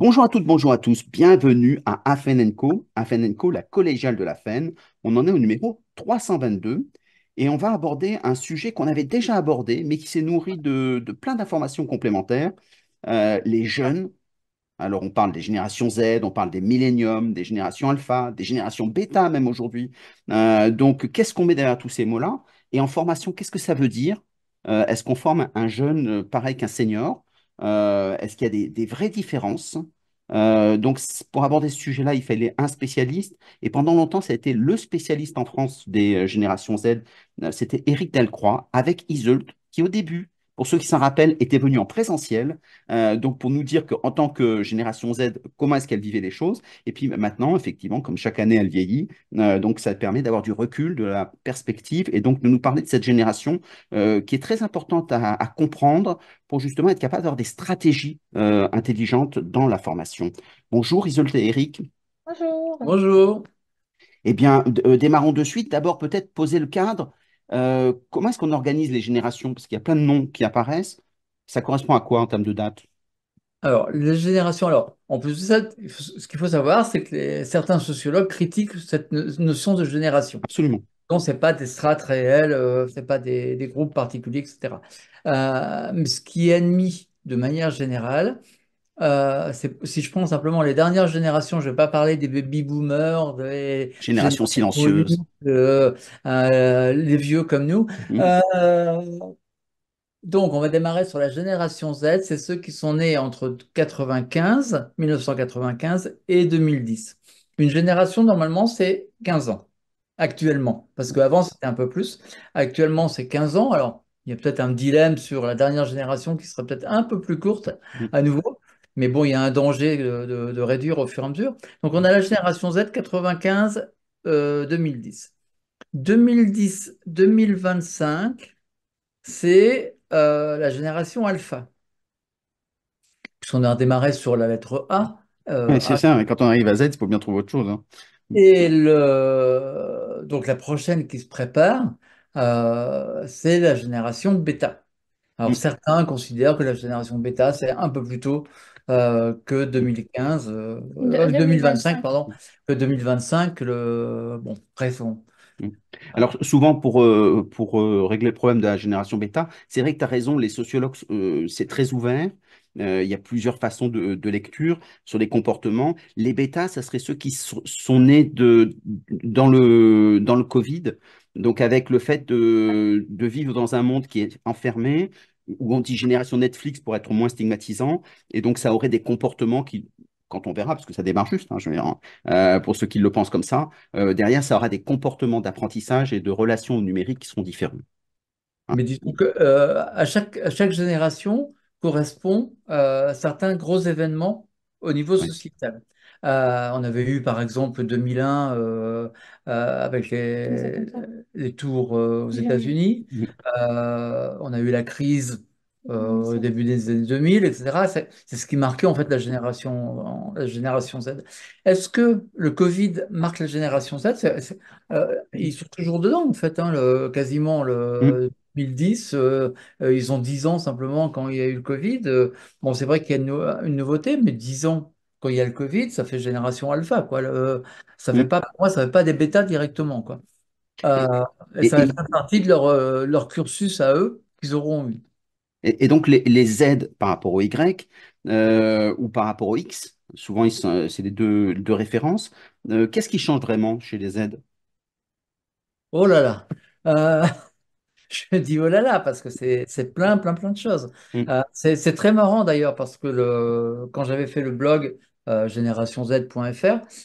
Bonjour à toutes, bonjour à tous. Bienvenue à Afenenco. Co, la collégiale de la FEN. On en est au numéro 322 et on va aborder un sujet qu'on avait déjà abordé mais qui s'est nourri de, plein d'informations complémentaires. Euh, les jeunes. Alors on parle des générations Z, on parle des milléniums, des générations alpha, des générations bêta même aujourd'hui. Euh, donc qu'est-ce qu'on met derrière tous ces mots-là Et en formation, qu'est-ce que ça veut dire euh, Est-ce qu'on forme un jeune pareil qu'un senior euh, est-ce qu'il y a des, vraies différences euh, donc, pour aborder ce sujet-là, il fallait un spécialiste. Et pendant longtemps, ça a été le spécialiste en France des euh, générations Z. C'était Éric Delcroix avec Isult qui au début pour ceux qui s'en rappellent, était venu en présentiel, euh, donc pour nous dire qu'en tant que génération Z, comment est-ce qu'elle vivait les choses. Et puis maintenant, effectivement, comme chaque année, elle vieillit, euh, donc ça permet d'avoir du recul, de la perspective, et donc de nous parler de cette génération euh, qui est très importante à, comprendre pour justement être capable d'avoir des stratégies intelligentes dans la formation. Bonjour Isolte et Eric. Bonjour. Bonjour. Eh bien, démarrons de suite. D'abord, peut-être poser le cadre euh, comment est-ce qu'on organise les générations Parce qu'il y a plein de noms qui apparaissent. Ça correspond à quoi en termes de date alors, les générations, alors, en plus de ça, ce qu'il faut savoir, c'est que certains sociologues critiquent cette notion de génération. Absolument. Donc, ce n'est pas des strates réelles, euh, ce n'est pas des, groupes particuliers, etc. Euh, mais ce qui est admis de manière générale, euh, si je prends simplement les dernières générations, je ne vais pas parler des baby boomers, des générations silencieuses, euh, euh, les vieux comme nous. Mhm. donc, on va démarrer sur la génération Z. C'est ceux qui sont nés entre 95, 1995 et 2010. Une génération normalement, c'est 15 ans actuellement, parce qu'avant c'était un peu plus. Actuellement, c'est 15 ans. Alors, il y a peut-être un dilemme sur la dernière génération qui serait peut-être un peu plus courte mhm. à nouveau. Mais bon, il y a un danger de, réduire au fur et à mesure. Donc on a la génération Z 95 2010. 2010-2025, c'est euh, la génération alpha. On a démarré sur la lettre A. Euh, c'est ça, mais quand on arrive à Z, il faut bien trouver autre chose. Hein. Et le... donc la prochaine qui se prépare, euh, c'est la génération bêta. Alors mm. certains considèrent que la génération bêta, c'est un peu plus tôt euh, que 2015, mmh. 2025, euh, euh, pardon, que 2025. Le, bon, très mmh. Alors souvent pour, pour régler le problème de la génération bêta, c'est vrai que tu as raison, les sociologues, c'est très ouvert, il y a plusieurs façons de, lecture sur les comportements. Les bêtas, ça serait ceux qui sont nés de, dans, le, dans le Covid, donc avec le fait de, de, vivre dans un monde qui est enfermé, ou dit génération Netflix pour être moins stigmatisant. Et donc, ça aurait des comportements qui, quand on verra, parce que ça démarre juste, hein, je hein, euh, pour ceux qui le pensent comme ça, euh, derrière, ça aura des comportements d'apprentissage et de relations numériques qui seront différents. Hein. Mais disons que euh, à, chaque, chaque génération correspond certains gros événements au niveau sociétal. Euh, on avait eu par exemple 2001 euh, euh, avec les, tours aux États-Unis. on a eu la crise au début des années 2000, etc. C'est ce qui marquait en fait la génération, Z. Est-ce que le Covid marque la génération Z Ils sont toujours dedans en fait, hein, le, quasiment le. 2010, mm. ils ont 10 ans simplement quand il y a eu le Covid. bon, c'est vrai qu'il y a une, une, nouveauté, mais 10 ans, quand il y a le Covid, ça fait génération alpha. Quoi. Euh, ça fait mm. pas, pour moi, ça ne fait pas des bêtas directement. Quoi. Euh, ça va partie de euh, leur, cursus à eux qu'ils auront eu. Et, donc, les, Z par rapport au Y ou par rapport au X, souvent, c'est les deux, références. Qu'est-ce qui change vraiment chez les Z Oh là là je dis oh là là parce que c'est plein plein plein de choses. Mm. c'est très marrant d'ailleurs parce que quand j'avais fait le blog euh, génération Z.fr.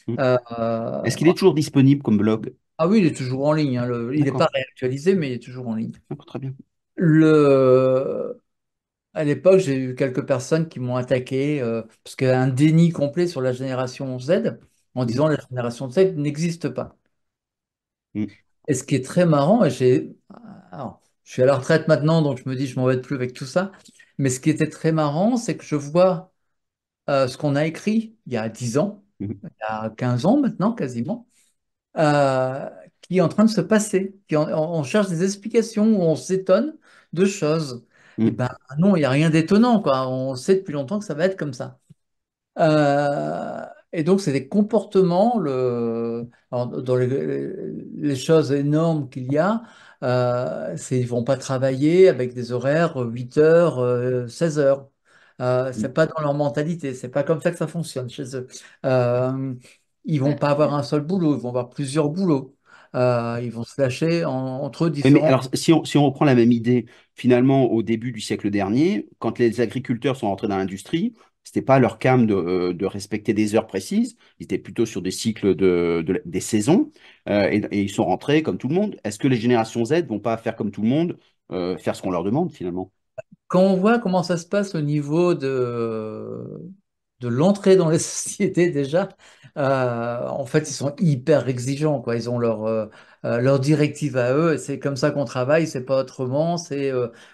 Mmh. Euh, Est-ce qu'il est toujours disponible comme blog Ah oui, il est toujours en ligne. Hein, il n'est pas réactualisé, mais il est toujours en ligne. très bien. Le... À l'époque, j'ai eu quelques personnes qui m'ont attaqué euh, parce qu'il y a un déni complet sur la génération Z en mmh. disant la génération Z n'existe pas. Mmh. Et ce qui est très marrant, j'ai je suis à la retraite maintenant, donc je me dis, je m'embête plus avec tout ça. Mais ce qui était très marrant, c'est que je vois euh, ce qu'on a écrit il y a 10 ans, mmh. il y a 15 ans maintenant quasiment, euh, qui est en train de se passer. on cherche des explications, on s'étonne de choses. Mmh. Et eh ben non, il n'y a rien d'étonnant. Quoi. On sait depuis longtemps que ça va être comme ça. Euh, et donc, c'est des comportements, le, dans les, choses énormes qu'il y a, ils c'est ils vont pas travailler avec des horaires 8 heures, 16 heures. Ce euh, c'est pas dans leur mentalité, c'est pas comme ça que ça fonctionne chez eux. Euh, ils vont pas avoir un seul boulot, ils vont avoir plusieurs boulots. Euh, ils vont se lâcher entre eux différents. alors, si on, reprend la même idée, finalement, au début du siècle dernier, quand les agriculteurs sont rentrés dans l'industrie, c'était pas leur cam de, euh, respecter des heures précises, ils étaient plutôt sur des cycles de, des saisons, et, ils sont rentrés comme tout le monde. Est-ce que les générations Z vont pas faire comme tout le monde, faire ce qu'on leur demande finalement quand on voit comment ça se passe au niveau de, de l'entrée dans les sociétés déjà, euh, en fait, ils sont hyper exigeants. Quoi. Ils ont leur, euh, euh, leur directive à eux. C'est comme ça qu'on travaille, c'est pas autrement. C'est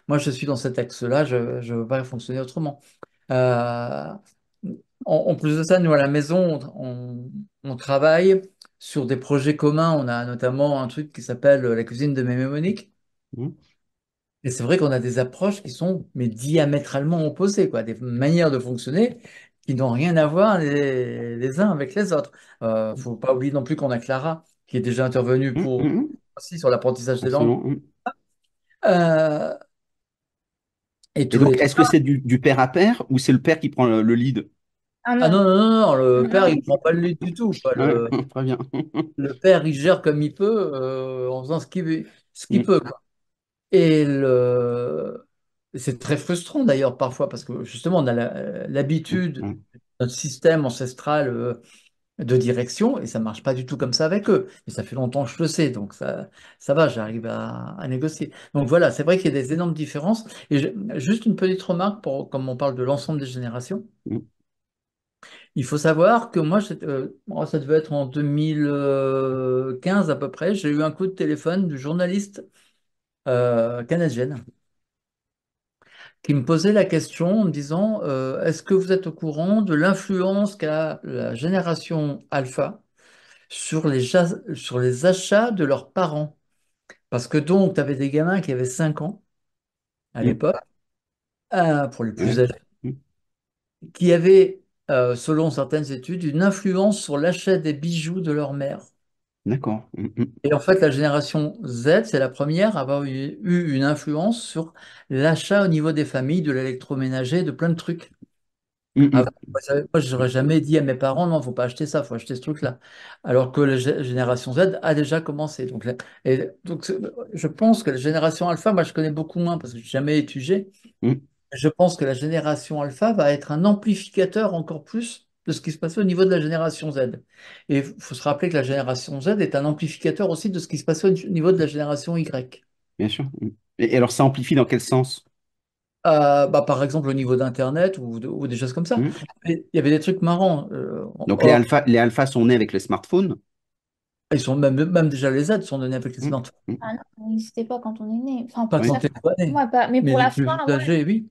moi, je suis dans cet axe-là, je ne veux pas fonctionner autrement. En, plus de ça, nous à la maison, on, travaille sur des projets communs. On a notamment un truc qui s'appelle la cuisine de Mémé Monique. Mmh. Et c'est vrai qu'on a des approches qui sont mais diamétralement opposées, quoi, des manières de fonctionner qui n'ont rien à voir les, uns avec les autres. Il euh, ne faut pas oublier non plus qu'on a Clara qui est déjà intervenue mmh, pour, mmh, mmh. aussi sur l'apprentissage des langues. Euh, est-ce que c'est du, père à père ou c'est le père qui prend le, lead ah, ah non. non. non, le ah père, il ne prend pas le lead du tout. Le, père, il gère comme il peut euh, en faisant ce qu'il peut. Quoi. Et c'est très frustrant d'ailleurs parfois parce que justement on a l'habitude mm. notre système ancestral euh, de direction et ça ne marche pas du tout comme ça avec eux. Mais ça fait longtemps que je le sais, donc ça, ça va, j'arrive à, négocier. Donc voilà, c'est vrai qu'il y a des énormes différences. Et juste une petite remarque, pour, comme on parle de l'ensemble des générations. Mm. Il faut savoir que moi, euh, ça devait être en 2015 euh, à peu près, j'ai eu un coup de téléphone du journaliste euh, canadienne qui me posait la question en me disant euh, est-ce que vous êtes au courant de l'influence qu'a la génération alpha sur les, sur les achats de leurs parents Parce que donc, tu avais des gamins qui avaient 5 ans à mmh. l'époque, pour les plus mmh. âgés, mmh. qui avaient, euh, selon certaines études, une influence sur l'achat des bijoux de leur mère. D'accord. Mmh, mmh. Et en fait, la génération Z, c'est la première à avoir eu une influence sur l'achat au niveau des familles, de l'électroménager, de plein de trucs. Mmh, ah, moi, je moi, j'aurais jamais dit à mes parents, non, il ne faut pas acheter ça, il faut acheter ce truc-là. Alors que la génération Z a déjà commencé. Donc, donc, je pense que la génération alpha, moi, je connais beaucoup moins parce que je n'ai jamais étudié. Je pense que la génération alpha va être un amplificateur encore plus de ce qui se passait au niveau de la génération Z. Et il faut se rappeler que la génération Z est un amplificateur aussi de ce qui se passait au niveau de la génération Y. Bien sûr. Et alors ça amplifie dans quel sens euh, bah, par exemple au niveau d'Internet ou, ou, des choses comme ça. Mmh. Il y avait des trucs marrants. Euh, Donc les, alphas, les sont nés avec les smartphones ah, Ils sont même, même déjà les Z sont nés avec les mmh. smartphones. Mmh. Ah non, ils pas quand on est né. Enfin, pas quand on pas né. mais pour la fin, oui.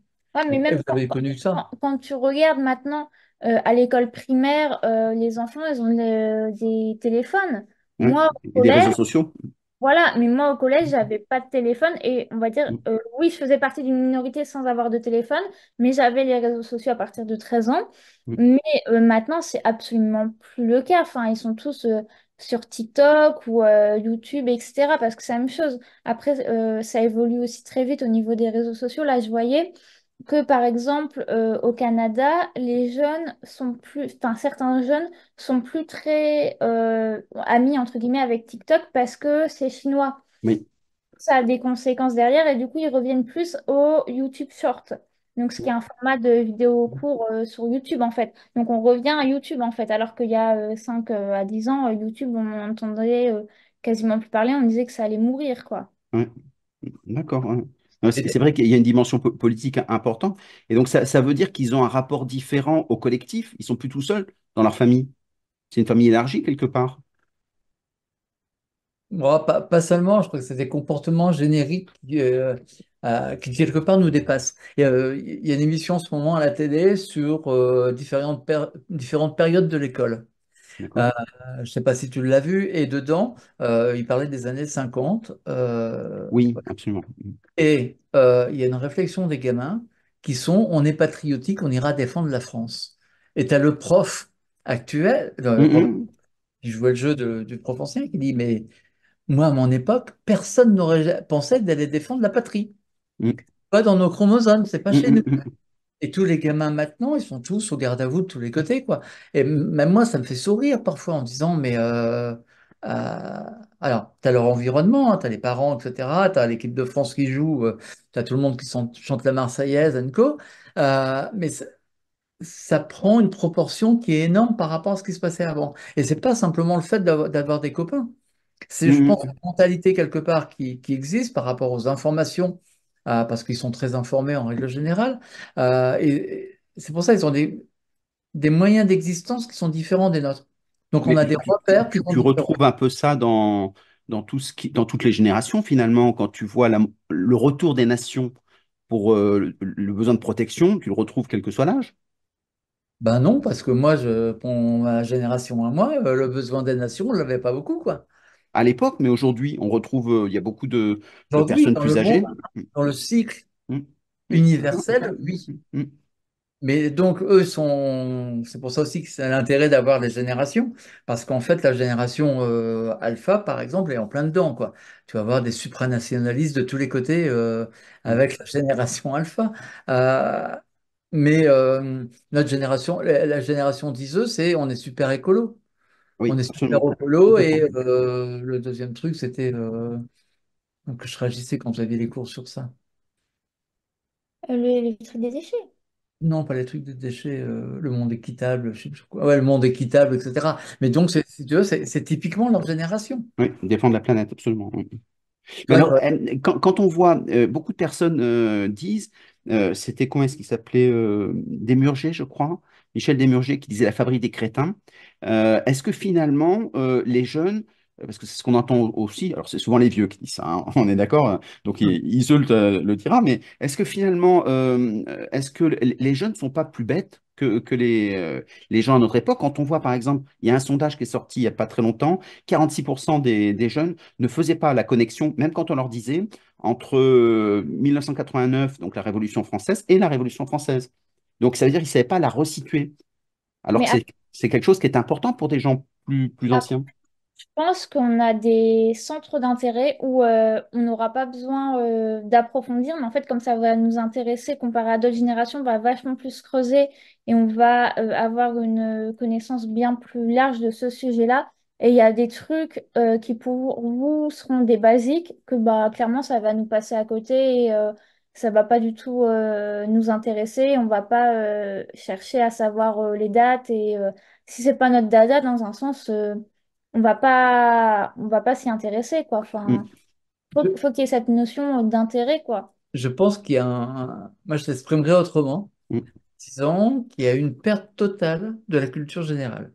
mais même connu ça. quand, tu regardes maintenant euh, à l'école primaire, euh, les enfants, ils ont euh, des téléphones. Mmh. Moi, des réseaux sociaux. Voilà, mais moi au collège, mmh. j'avais pas de téléphone et on va dire, mmh. oui, je faisais partie d'une minorité sans avoir de téléphone, mais j'avais les réseaux sociaux à partir de 13 ans. Mais maintenant, c'est absolument plus le cas. Enfin, ils sont tous sur TikTok ou YouTube, etc. Parce que c'est la même chose. Après, ça évolue aussi très vite au niveau des réseaux sociaux. Là, je voyais, que par exemple euh, au Canada, les jeunes sont plus, enfin certains jeunes sont plus très euh, amis entre guillemets avec TikTok parce que c'est chinois. Oui. Ça a des conséquences derrière et du coup ils reviennent plus au YouTube Short. Donc ce qui est un format de vidéo court euh, sur YouTube en fait. Donc on revient à YouTube en fait, alors qu'il y a 5 à 10 ans, YouTube on n'entendait quasiment plus parler, on disait que ça allait mourir quoi. Ouais. D'accord. C'est vrai qu'il y a une dimension politique importante. Et donc, ça, veut dire qu'ils ont un rapport différent au collectif. Ils sont plus tout seuls dans leur famille. C'est une famille élargie, quelque part. pas, seulement, je crois que c'est des comportements génériques euh, euh, qui, quelque part, nous dépassent. Il y, a, une émission en ce moment à la télé sur euh, différentes, différentes périodes de l'école. Euh, je ne sais pas si tu l'as vu. Et dedans, euh, il parlait des années 50. Euh, oui, absolument. Et il y a une réflexion des gamins qui sont on est patriotique, on ira défendre la France. Et tu as le prof actuel, mm, mm. qui jouait le jeu du prof ancien, qui dit Mais moi, à mon époque, personne n'aurait pensé d'aller défendre la patrie. Mm. Pas dans nos chromosomes, c'est pas chez nous. Et tous les gamins maintenant, ils sont tous au garde à vous de tous les côtés, quoi. Et même moi, ça me fait sourire parfois en disant, mais euh, euh, alors, tu as leur environnement, hein, tu as les parents, etc., tu as l'équipe de France qui joue, euh, tu as tout le monde qui chante la Marseillaise, euh, mais ça, prend une proportion qui est énorme par rapport à ce qui se passait avant. Et c'est pas simplement le fait d'avoir des copains. C'est, je pense, une mentalité quelque part qui, qui existe par rapport aux informations ah, parce qu'ils sont très informés en règle générale. Ah, et, c'est pour ça qu'ils ont des, moyens d'existence qui sont différents des nôtres. Donc on a des tu, repères. Tu, retrouves un peu ça dans, dans, tout ce qui, dans toutes les générations finalement, quand tu vois le retour des nations pour euh, le besoin de protection, tu le retrouves quel que soit l'âge Ben non, parce que moi, pour ma génération à moi, euh, le besoin des nations, on ne l'avait pas beaucoup. quoi à l'époque, mais aujourd'hui, on retrouve, euh, il y a beaucoup de, personnes plus âgées. dans le cycle mmh. universel, oui. Mmh. Mais donc, eux sont. C'est pour ça aussi que c'est l'intérêt d'avoir des générations. Parce qu'en fait, la génération euh, alpha, par exemple, est en plein dedans. Quoi. Tu vas avoir des supranationalistes de tous les côtés euh, mmh. avec la génération alpha. mais notre génération, la, génération 10 e, c'est on est super écolo on est sur au polo et euh, le deuxième truc, c'était euh, que je réagissais quand j'avais les cours sur ça. Euh, le, des déchets. Non, pas les trucs des déchets, le monde équitable, je sais plus quoi. Ouais, le monde équitable, etc. Mais donc, c'est- c'est typiquement leur génération. Oui, défendre la planète, absolument. alors, quand, on voit, beaucoup de personnes disent, c'était comment est-ce qu'il s'appelait euh, Démurger, je crois, Michel Démurger qui disait la fabrique des crétins. Euh, est-ce que finalement, euh, les jeunes euh, parce que c'est ce qu'on entend aussi, alors c'est souvent les vieux qui disent ça, hein, on est d'accord, donc Isolt le dira, mais est-ce que finalement, est-ce que les jeunes ne sont pas plus bêtes que, les, gens à notre époque Quand on voit par exemple, il y a un sondage qui est sorti il n'y a pas très longtemps, 46% des, des, jeunes ne faisaient pas la connexion, même quand on leur disait, entre 1989, donc la Révolution française, et la Révolution française. Donc ça veut dire qu'ils ne savaient pas la resituer. Alors que c'est quelque chose qui est important pour des gens plus, ah. anciens. Je pense qu'on a des centres d'intérêt où euh, on n'aura pas besoin euh, d'approfondir, mais en fait, comme ça va nous intéresser comparé à d'autres générations, on va vachement plus creuser et on va euh, avoir une connaissance bien plus large de ce sujet-là. Et il y a des trucs qui pour vous seront des basiques que bah, clairement ça va nous passer à côté ça va pas du tout euh, nous intéresser, on va pas euh, chercher à savoir euh, les dates et si c'est pas notre dada dans un sens on va pas on va pas s'y intéresser quoi. Enfin mm. faut, qu'il y ait cette notion d'intérêt quoi. Je pense qu'il y a un moi je l'exprimerai autrement. Mm. Disons qu'il y a une perte totale de la culture générale.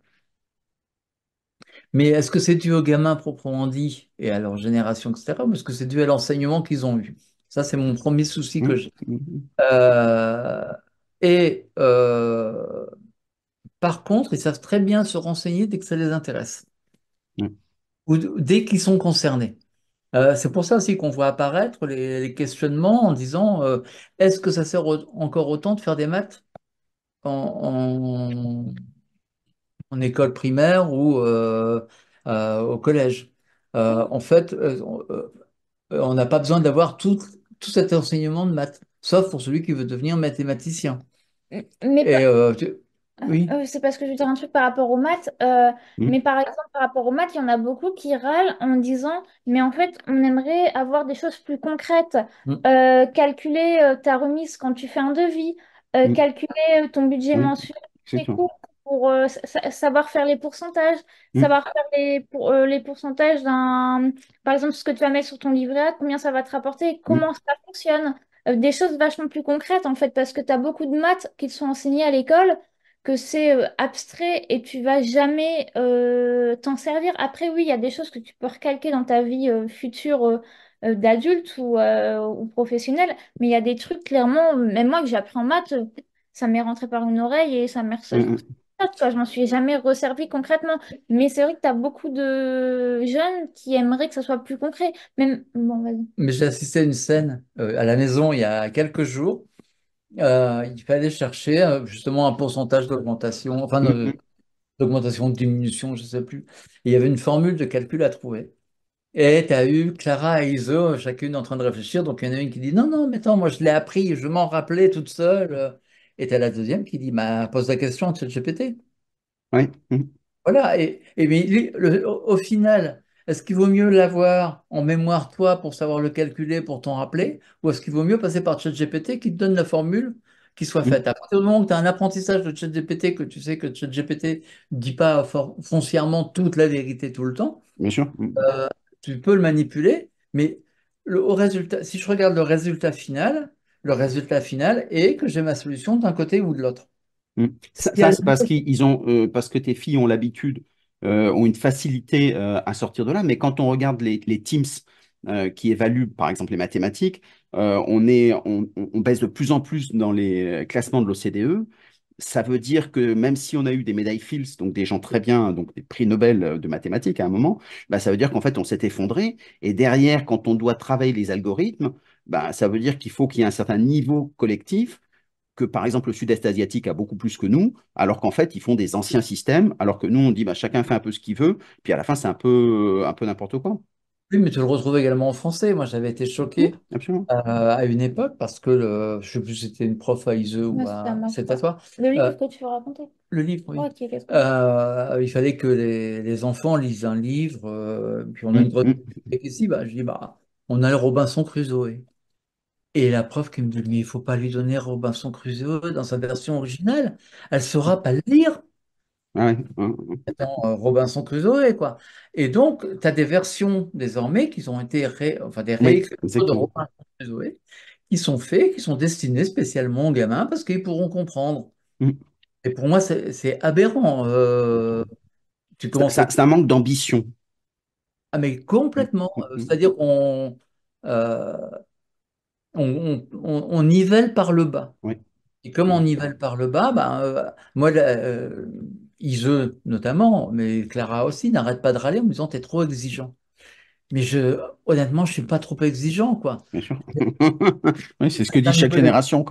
Mais est-ce que c'est dû aux gamins proprement dit et à leur génération, etc., ou est-ce que c'est dû à l'enseignement qu'ils ont eu ça, c'est mon premier souci que mmh. j'ai. Mmh. Euh, et euh, par contre, ils savent très bien se renseigner dès que ça les intéresse mmh. ou dès qu'ils sont concernés. Euh, c'est pour ça aussi qu'on voit apparaître les, questionnements en disant est-ce que ça sert encore autant de faire des maths en, école primaire ou au collège En fait, on n'a pas besoin d'avoir toutes tout cet enseignement de maths, sauf pour celui qui veut devenir mathématicien. Mais euh, ah, oui. Euh, c'est parce que je veux dire un truc par rapport aux maths, euh, hmm. mais par exemple par rapport aux maths, il y en a beaucoup qui râlent en disant, mais en fait, on aimerait avoir des choses plus concrètes, hmm. calculer ta remise quand tu fais un devis, hmm. calculer ton budget mensuel, pour euh, savoir faire les pourcentages, mm. savoir faire les, euh, les pourcentages d'un, par exemple, ce que tu vas mettre sur ton livret combien ça va te rapporter, mm. comment ça fonctionne, euh, des choses vachement plus concrètes en fait, parce que tu as beaucoup de maths qui te sont enseignés à l'école, que c'est abstrait et tu vas jamais t'en servir. Après, oui, il y a des choses que tu peux recalquer dans ta vie future d'adulte ou, professionnelle, mais il y a des trucs clairement, même moi que j'ai appris en maths, ça m'est rentré par une oreille et ça m'est mm, je m'en suis jamais resservie concrètement. Mais c'est vrai que tu as beaucoup de jeunes qui aimeraient que ce soit plus concret. Même... Mais j'ai assisté à une scène euh, à la maison il y a quelques jours. Euh, il fallait chercher euh, justement un pourcentage d'augmentation, enfin mhm. d'augmentation, de diminution, je ne sais plus. il y avait une formule de calcul à trouver. Et tu as eu Clara et Iso, chacune en train de réfléchir. Donc il y en a une qui dit Non, non, mais attends, moi je l'ai appris, je m'en rappelais toute seule. Et tu as la deuxième qui dit bah, pose la question à ChatGPT. Oui. Mmh. Voilà. Et, au, final, est-ce qu'il vaut mieux l'avoir en mémoire toi pour savoir le calculer, pour t'en rappeler, ou est-ce qu'il vaut mieux passer par ChatGPT qui te donne la formule qui soit mmh. faite. À partir du moment où tu as un apprentissage de ChatGPT, que tu sais que ChatGPT ne dit pas foncièrement toute la vérité tout le temps, Bien mmh. euh, tu peux le manipuler, mais le, au résultat, si je regarde le résultat final, le résultat final est que j'ai ma solution d'un côté ou de l'autre. Hum. Ça, c'est parce, qu'ils ont, euh, parce que tes filles ont l'habitude, euh, ont une facilité euh, à sortir de là. Mais quand on regarde les, teams qui évaluent, par exemple, les mathématiques, on, est, baisse de plus en plus dans les classements de l'OCDE. Ça veut dire que même si on a eu des médailles Fields, donc des gens très bien, donc des prix Nobel de mathématiques à un moment, bah ça veut dire qu'en fait on s'est effondré. Et derrière, quand on doit travailler les algorithmes, bah, ça veut dire qu'il faut qu'il y ait un certain niveau collectif que par exemple le sud-est asiatique a beaucoup plus que nous, alors qu'en fait ils font des anciens systèmes, alors que nous on dit bah, chacun fait un peu ce qu'il veut, puis à la fin c'est un peu un peu n'importe quoi. Oui, mais tu le retrouves également en français. Moi, j'avais été choqué euh, à une époque parce que le, je sais plus c'était une prof à ISE ou à, c'est à toi. Le livre euh, que tu veux raconter. Le livre, oui. Oh, euh, il fallait que les, les, enfants lisent un livre, puis on a une mmh, Et si bah, je dis bah, on a le Robinson Crusoe. Et la prof qui me dit, mais il faut pas lui donner Robinson Crusoe dans sa version originale, elle saura pas le lire. Dans ah euh, Robinson Crusoe, quoi. Et donc, tu as des versions désormais qui ont été enfin, des de Robinson Crusoe qui sont faites, qui sont destinées spécialement aux gamins parce qu'ils pourront comprendre. Mm. Et pour moi, c'est aberrant. Euh, tu commences à... C'est un manque d'ambition. Ah, mais complètement. Mm, mm, C'est-à-dire qu'on. Euh, on, nivelle par le bas. Et comme on nivelle par le bas, ben, euh, moi, euh, Iseux notamment, mais Clara aussi, n'arrête pas de râler en me disant T'es trop exigeant. Mais je, honnêtement, je ne suis pas trop exigeant. Quoi. Bien sûr. c'est ce que dit chaque génération.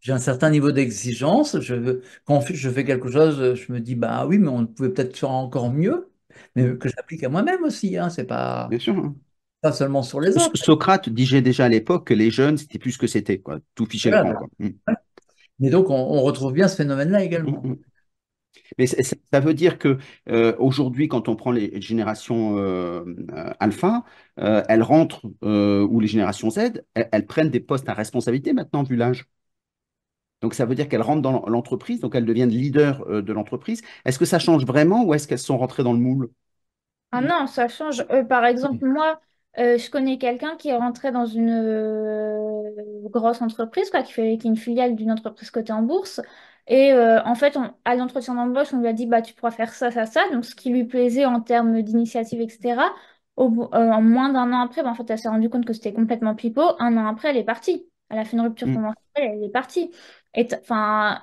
J'ai un certain niveau d'exigence. Je, quand je fais quelque chose, je me dis Bah oui, mais on pouvait peut-être faire encore mieux, mais que j'applique à moi-même aussi. Hein, c'est pas... Bien sûr. Hein pas seulement sur les autres. Socrate disait déjà à l'époque que les jeunes, c'était plus ce que c'était, quoi. Tout fiché voilà. quoi. Mais donc, on, retrouve bien ce phénomène-là également. Mm, mm, mm. Mais ça veut dire que euh, aujourd'hui, quand on prend les générations euh, alpha, euh, elles rentrent, ou les générations Z, elles, elles, prennent des postes à responsabilité maintenant, vu l'âge. Donc ça veut dire qu'elles rentrent dans l'entreprise, donc elles deviennent leaders de l'entreprise. Est-ce que ça change vraiment ou est-ce qu'elles sont rentrées dans le moule Ah non, ça change. par exemple, moi, euh, je connais quelqu'un qui est rentré dans une euh, grosse entreprise, quoi, qui, fait, est une filiale d'une entreprise cotée en bourse. Et euh, en fait, à l'entretien d'embauche, on lui a dit bah, tu pourras faire ça, ça, ça. Donc, ce qui lui plaisait en termes d'initiative, etc. en moins d'un an après, bah, en fait, elle s'est rendue compte que c'était complètement pipeau. Un an après, elle est partie. Elle a fait une rupture mm. conventionnelle, elle est partie. Et enfin,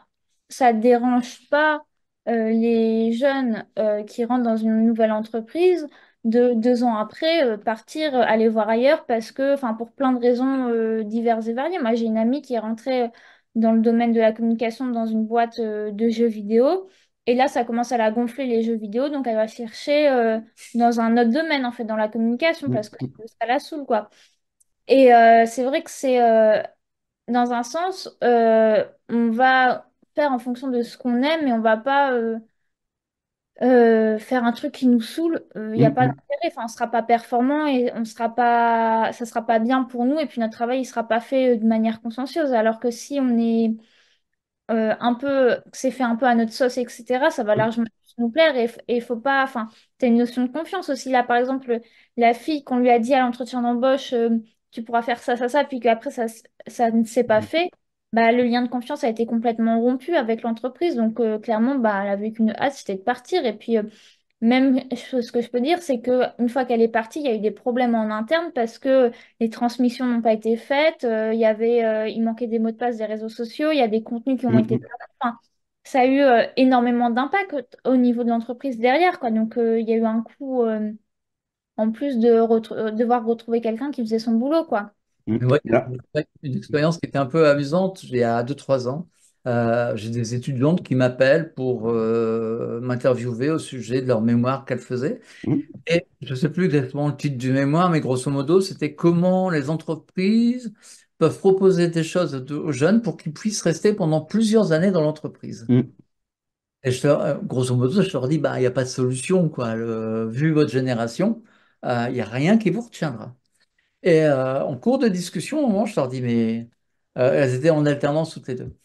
ça dérange pas les jeunes qui rentrent dans une nouvelle entreprise deux ans après, euh, partir, euh, aller voir ailleurs parce que, enfin, pour plein de raisons euh, diverses et variées. Moi, j'ai une amie qui est rentrée dans le domaine de la communication dans une boîte de jeux vidéo. Et là, ça commence à la gonfler les jeux vidéo, donc elle va chercher dans un autre domaine, en fait, dans la communication, parce que ça la saoule, quoi. Et c'est vrai que c'est, dans un sens, on va faire en fonction de ce qu'on aime, et on va pas euh, faire un truc qui nous saoule, il euh, y n'y a mmh, pas mmh. d'intérêt. on ne sera pas performant et on sera pas, ça ne sera pas bien pour nous. Et puis notre travail, ne sera pas fait euh, de manière consciencieuse. Alors que si on est un peu, c'est fait un peu à notre sauce, etc., ça va mmh. largement nous plaire. Et il faut pas, enfin, tu as une notion de confiance aussi. Là, par exemple, la fille qu'on lui a dit à l'entretien d'embauche, tu pourras faire ça, ça, ça, puis qu'après, ça, ça ne s'est pas fait bah, le lien de confiance a été complètement rompu avec l'entreprise. Donc, euh, clairement, bah, elle avait qu'une hâte, c'était de partir. Et puis, euh, même ce que je peux dire, c'est qu'une fois qu'elle est partie, il y a eu des problèmes en interne parce que les transmissions n'ont pas été faites. Euh, il y avait, il manquait des mots de passe des réseaux sociaux. Il y a des contenus qui ont été. Mhm. Enfin, ça a eu énormément d'impact au niveau de l'entreprise derrière. Quoi. Donc, il y a eu un coup en plus de devoir retrouver quelqu'un qui faisait son boulot. quoi. Mm. Ouais, une expérience qui était un peu amusante, il y a 2-3 ans. Euh, j'ai des étudiantes qui m'appellent pour euh, m'interviewer au sujet de leur mémoire qu'elles faisaient. Mm. Et je ne sais plus exactement le titre du mémoire, mais grosso modo, c'était comment les entreprises peuvent proposer des choses aux jeunes pour qu'ils puissent rester pendant plusieurs années dans l'entreprise. Mm. Et euh, grosso modo, je leur dis, bah, il n'y a pas de solution. Quoi. vu votre génération, il n'y a rien qui vous retiendra. Et euh, en cours de discussion, au moment, je leur dis, mais euh, elles étaient en alternance toutes les deux.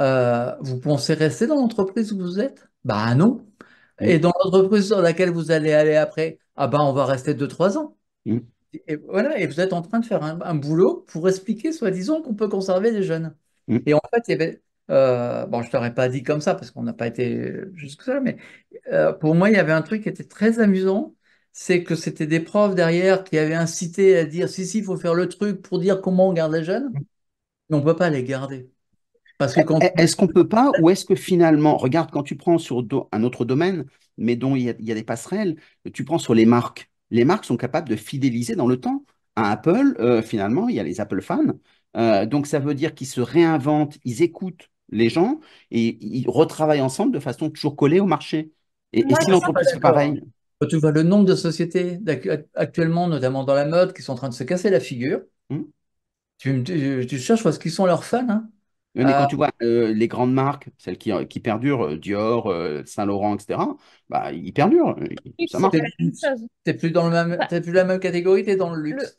Euh, vous pensez rester dans l'entreprise où vous êtes Bah non. Et dans l'entreprise dans laquelle vous allez aller après Ah ben, on va rester 2-3 ans. Mm. Et, voilà, et vous êtes en train de faire un, boulot pour expliquer, soi-disant, qu'on peut conserver des jeunes. Mm. Et en fait, il y avait, bon, je ne t'aurais pas dit comme ça parce qu'on n'a pas été jusque-là, mais pour moi, il y avait un truc qui était très amusant c'est que c'était des profs derrière qui avaient incité à dire si, si, il faut faire le truc pour dire comment on garde les jeunes. Mais on ne peut pas les garder. Parce que eh, eh, Est-ce qu'on ne peut pas ou est-ce que finalement, regarde, quand tu prends sur un autre domaine, mais dont il y, a, des passerelles, tu prends sur les marques. Les marques sont capables de fidéliser dans le temps. À Apple, euh, finalement, il y a les Apple fans. Euh, donc ça veut dire qu'ils se réinventent, ils écoutent les gens et ils retravaillent ensemble de façon toujours collée au marché. Et, si l'entreprise fait pareil quand tu vois le nombre de sociétés actuellement, notamment dans la mode, qui sont en train de se casser la figure, hmm. tu, cherches tu, cherches ce qu'ils sont leurs fans. Hein. Mais quand euh, tu vois euh, les grandes marques, celles qui, perdurent, euh, Dior, Saint-Laurent, etc., bah, ils perdurent. Ça marche. plus, dans le même, bah la même catégorie, t'es dans le luxe.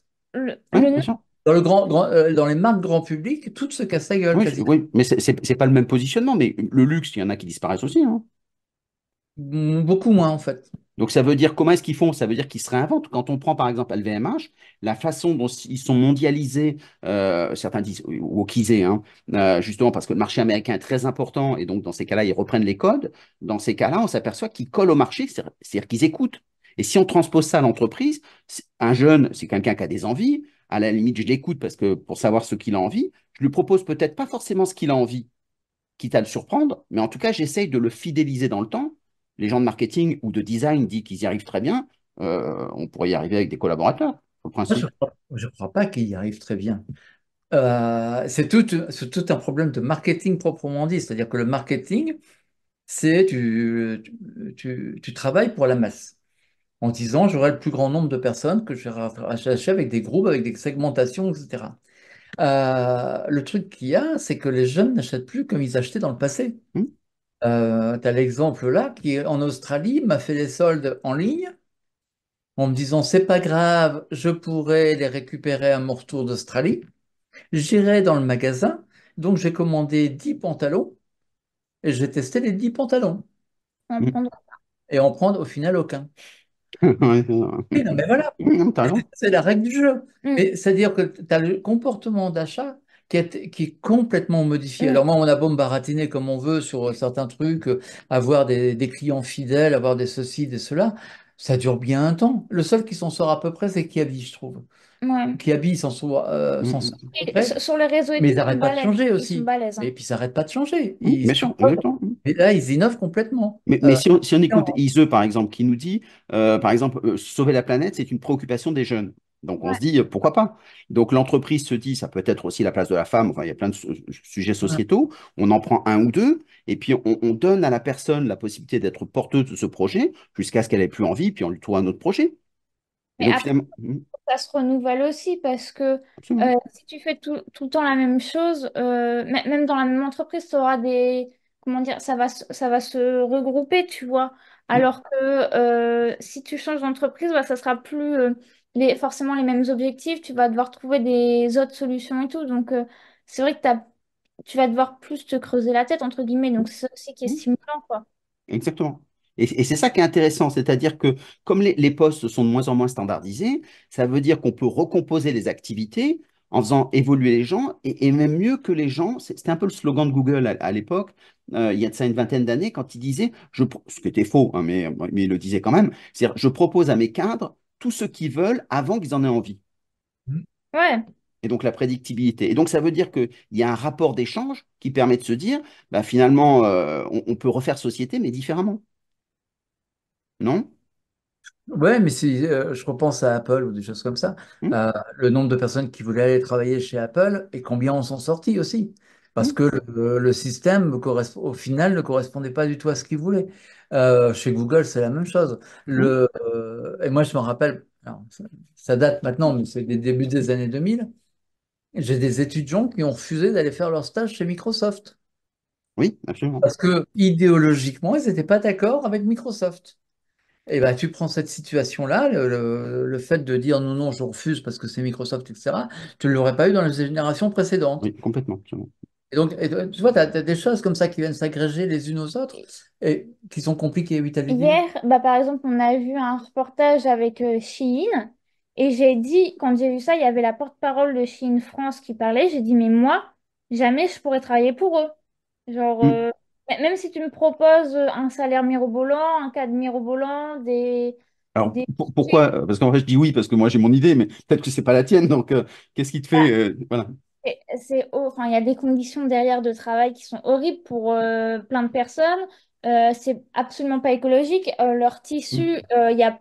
Dans, le grand, dans les marques grand public, tout se casse la gueule. Oui, oui mais c'est pas le même positionnement. Mais le luxe, il y en a qui disparaissent aussi. Hein. Beaucoup moins, en fait. Donc ça veut dire comment est-ce qu'ils font Ça veut dire qu'ils se réinventent. Quand on prend par exemple LVMH, la façon dont ils sont mondialisés, euh, certains disent ou hein, euh, justement parce que le marché américain est très important et donc dans ces cas-là, ils reprennent les codes. Dans ces cas-là, on s'aperçoit qu'ils collent au marché, c'est-à-dire qu'ils écoutent. Et si on transpose ça à l'entreprise, un jeune, c'est quelqu'un qui a des envies, à la limite, je l'écoute parce que pour savoir ce qu'il a envie, je lui propose peut-être pas forcément ce qu'il a envie, quitte à le surprendre, mais en tout cas, j'essaye de le fidéliser dans le temps les gens de marketing ou de design disent qu'ils y arrivent très bien, euh, on pourrait y arriver avec des collaborateurs. Au principe. je ne crois, pas qu'ils y arrivent très bien. Euh, c'est tout, un problème de marketing proprement dit. C'est-à-dire que le marketing, c'est tu, tu, travailles pour la masse. En disant, j'aurai le plus grand nombre de personnes que je vais avec des groupes, avec des segmentations, etc. Euh, le truc qu'il y a, c'est que les jeunes n'achètent plus comme ils achetaient dans le passé. Mmh. Euh, tu as l'exemple là qui, en Australie, m'a fait les soldes en ligne en me disant c'est pas grave, je pourrais les récupérer à mon retour d'Australie. J'irai dans le magasin, donc j'ai commandé 10 pantalons et j'ai testé les 10 pantalons. Mmh. Et en prendre au final aucun. non, mais voilà, mmh, c'est la règle du jeu. Mmh. C'est-à-dire que tu as le comportement d'achat qui est, complètement modifié. Mm. Alors moi, on a beau me baratiner comme on veut sur euh, certains trucs, euh, avoir des, clients fidèles, avoir des ceci, des cela, ça dure bien un temps. Le seul qui s'en sort à peu près, c'est Kiabi, je trouve. Ouais. Kiabi s'en sort, euh, mm, mm. Sur les réseaux, mais ils n'arrêtent hein. pas de changer aussi. Et puis ils n'arrêtent pas de changer. sûr, Mais là, ils innovent complètement. Mais, si, on, écoute Ise, par exemple, qui nous dit, par exemple, sauver la planète, c'est une préoccupation des jeunes. Donc on se dit pourquoi pas. Donc l'entreprise se dit ça peut être aussi la place de la femme. Enfin il y a plein de sujets sociétaux. On en prend un ou deux et puis on, donne à la personne la possibilité d'être porteuse de ce projet jusqu'à ce qu'elle ait plus envie puis on lui trouve un autre projet. Mmh. ça se renouvelle aussi parce que euh, si tu fais tout, le temps la même chose, euh, même dans la même entreprise, tu auras des comment dire, ça va ça va se regrouper, tu vois. Mmh. Alors que euh, si tu changes d'entreprise, bah, ça sera plus forcément les mêmes objectifs, tu vas devoir trouver des autres solutions et tout. Donc, euh, c'est vrai que tu vas devoir plus te creuser la tête, entre guillemets. Donc, c'est aussi qui est mmh. stimulant, quoi. Exactement. Et, c'est ça qui est intéressant, c'est-à-dire que comme les, postes sont de moins en moins standardisés, ça veut dire qu'on peut recomposer les activités en faisant évoluer les gens, et, même mieux que les gens, c'était un peu le slogan de Google à, l'époque, euh, il y a de ça une vingtaine d'années, quand il disait, je, ce qui était faux, hein, mais, mais il le disait quand même, c'est-à-dire je propose à mes cadres tout ce qu'ils veulent avant qu'ils en aient envie. Ouais. Et donc la prédictibilité. Et donc ça veut dire qu'il y a un rapport d'échange qui permet de se dire, bah, finalement, euh, on, peut refaire société, mais différemment. Non Ouais, mais si euh, je repense à Apple ou des choses comme ça, hmm euh, le nombre de personnes qui voulaient aller travailler chez Apple et combien on s'en sortit aussi parce mmh. que le, système au final ne correspondait pas du tout à ce qu'il voulait. Euh, chez Google, c'est la même chose. Mmh. Euh, et moi, je me rappelle, ça, date maintenant, mais c'est des débuts des années 2000. J'ai des étudiants qui ont refusé d'aller faire leur stage chez Microsoft. Oui, absolument. Parce que idéologiquement, ils n'étaient pas d'accord avec Microsoft. Et bien, bah, tu prends cette situation-là, le, fait de dire non, non, je refuse parce que c'est Microsoft, etc., tu ne l'aurais pas eu dans les générations précédentes. Oui, complètement. Absolument. Et donc, euh, tu vois, tu as, des choses comme ça qui viennent s'agréger les unes aux autres et qui sont compliquées. à t'avais Hier, bah, par exemple, on a vu un reportage avec euh, Shein et j'ai dit, quand j'ai vu ça, il y avait la porte-parole de Shein France qui parlait. J'ai dit, mais moi, jamais je pourrais travailler pour eux. Genre, hmm. euh, même si tu me proposes un salaire mirobolant, un cadre mirobolant, des. Alors pourquoi Parce qu'en fait, je dis oui parce que moi j'ai mon idée, mais peut-être que c'est pas la tienne. Donc, qu'est-ce qui te fait voilà c'est, enfin, il y a des conditions derrière de travail qui sont horribles pour euh, plein de personnes. Euh, c'est absolument pas écologique. Euh, leur tissu mm. il y a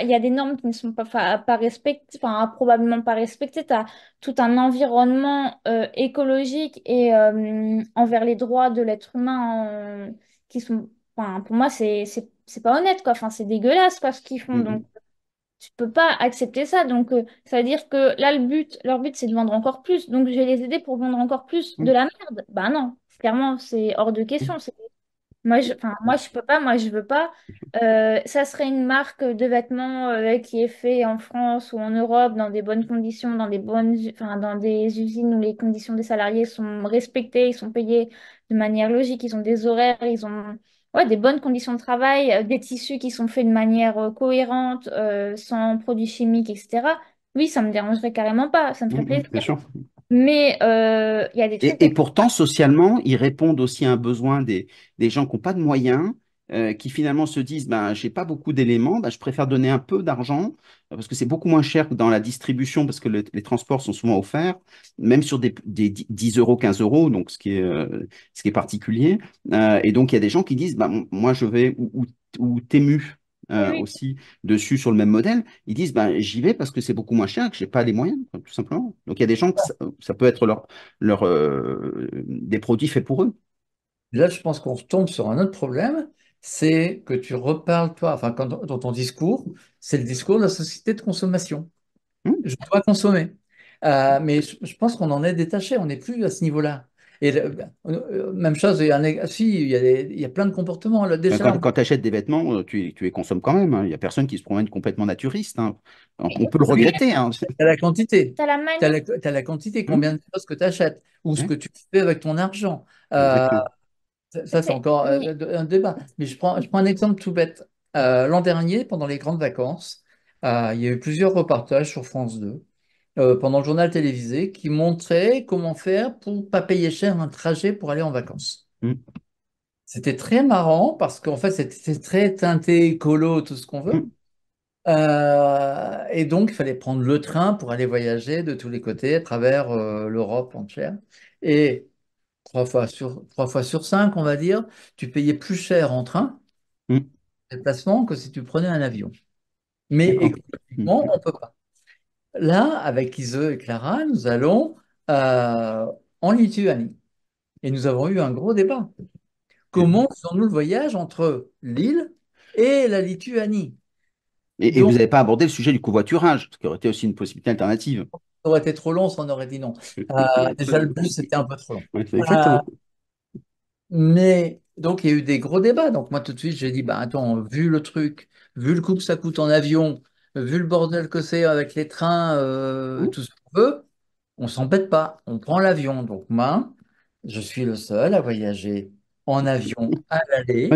il y a des normes qui ne sont pas, pas respectées, enfin probablement pas respectées. Tu as tout un environnement écologique et envers les droits de l'être humain qui sont. Enfin, pour moi, c'est, c'est, pas honnête, quoi. Enfin, c'est dégueulasse ce qu'ils font. Mm, mm. Donc, tu peux pas accepter ça. Donc, ça veut dire que là, le but, leur but, c'est de vendre encore plus. Donc, je vais les aider pour vendre encore plus de la merde. Bah non, clairement, c'est hors de question. Moi, je, moi, je peux pas, moi, je veux pas. Euh, ça serait une marque de vêtements euh, qui est fait en France ou en Europe dans des bonnes conditions, dans des bonnes, dans des usines où les conditions des salariés sont respectées, ils sont payés de manière logique, ils ont des horaires, ils ont ouais, des bonnes conditions de travail, euh, des tissus qui sont faits de manière euh, cohérente, euh, sans produits chimiques, etc. Oui, ça me dérangerait carrément pas, ça me ferait plaisir. Mais il y a des Et, pourtant, socialement, ils répondent aussi à un besoin des, des gens qui n'ont pas de moyens, euh, qui finalement se disent ben, j'ai pas beaucoup d'éléments, ben, je préfère donner un peu d'argent euh, parce que c'est beaucoup moins cher que dans la distribution parce que les transports sont souvent offerts, même sur des, 10 euros, 15 euros, donc ce qui est, euh, ce qui est particulier. et donc il y a des gens qui disent ben, moi je vais ou, ou, t'ému. aussi dessus sur le même modèle, ils disent ben, j'y vais parce que c'est beaucoup moins cher, que n'ai pas les moyens, tout simplement. Donc il y a des gens ça, peut être leur, leur des produits faits pour eux. Là, je pense qu'on tombe sur un autre problème, c'est que tu reparles, toi, enfin, dans ton discours, c'est le discours de la société de consommation. Mmh. Je dois consommer. Euh, mais je, pense qu'on en est détaché, on n'est plus à ce niveau-là. Et euh, euh, même chose, il y a, si, il y a, il y a plein de comportements. déjà, quand, tu achètes des vêtements, tu, tu, les consommes quand même. Hein. Il n'y a personne qui se promène complètement naturiste. Hein. On peut le regretter. Hein. Tu as la quantité. Tu as, la, quantité, mmh. combien de choses que tu achètes ou ce mmh. que tu fais avec ton argent. Ça, c'est encore euh, un débat. Mais je prends, un exemple tout bête. Euh, l'an dernier, pendant les grandes vacances, euh, il y a eu plusieurs reportages sur France 2 pendant le journal télévisé qui montraient comment faire pour pas payer cher un trajet pour aller en vacances. Hmm. C'était très marrant parce qu'en fait, c'était très teinté écolo, tout ce qu'on veut. Hmm. et donc, il fallait prendre le train pour aller voyager de tous les côtés, à travers l'Europe entière. Et trois fois sur, trois fois sur cinq, on va dire, tu payais plus cher en train, mm. déplacement, que si tu prenais un avion. Mais économiquement, on ne peut pas. Là, avec Iseu et Clara, nous allons euh, en Lituanie. Et nous avons eu un gros débat. Comment faisons-nous le voyage entre l'île et la Lituanie et, vous n'avez pas abordé le sujet du covoiturage, ce qui aurait été aussi une possibilité alternative ça aurait été trop long, ça aurait dit non. Euh, déjà, le bus, c'était un peu trop long. Euh, mais donc, il y a eu des gros débats. Donc, moi, tout de suite, j'ai dit, bah, attends, vu le truc, vu le coût que ça coûte en avion, vu le bordel que c'est avec les trains, euh, tout ce qu'on veut, on s'embête pas. On prend l'avion. Donc, moi, je suis le seul à voyager en avion à l'aller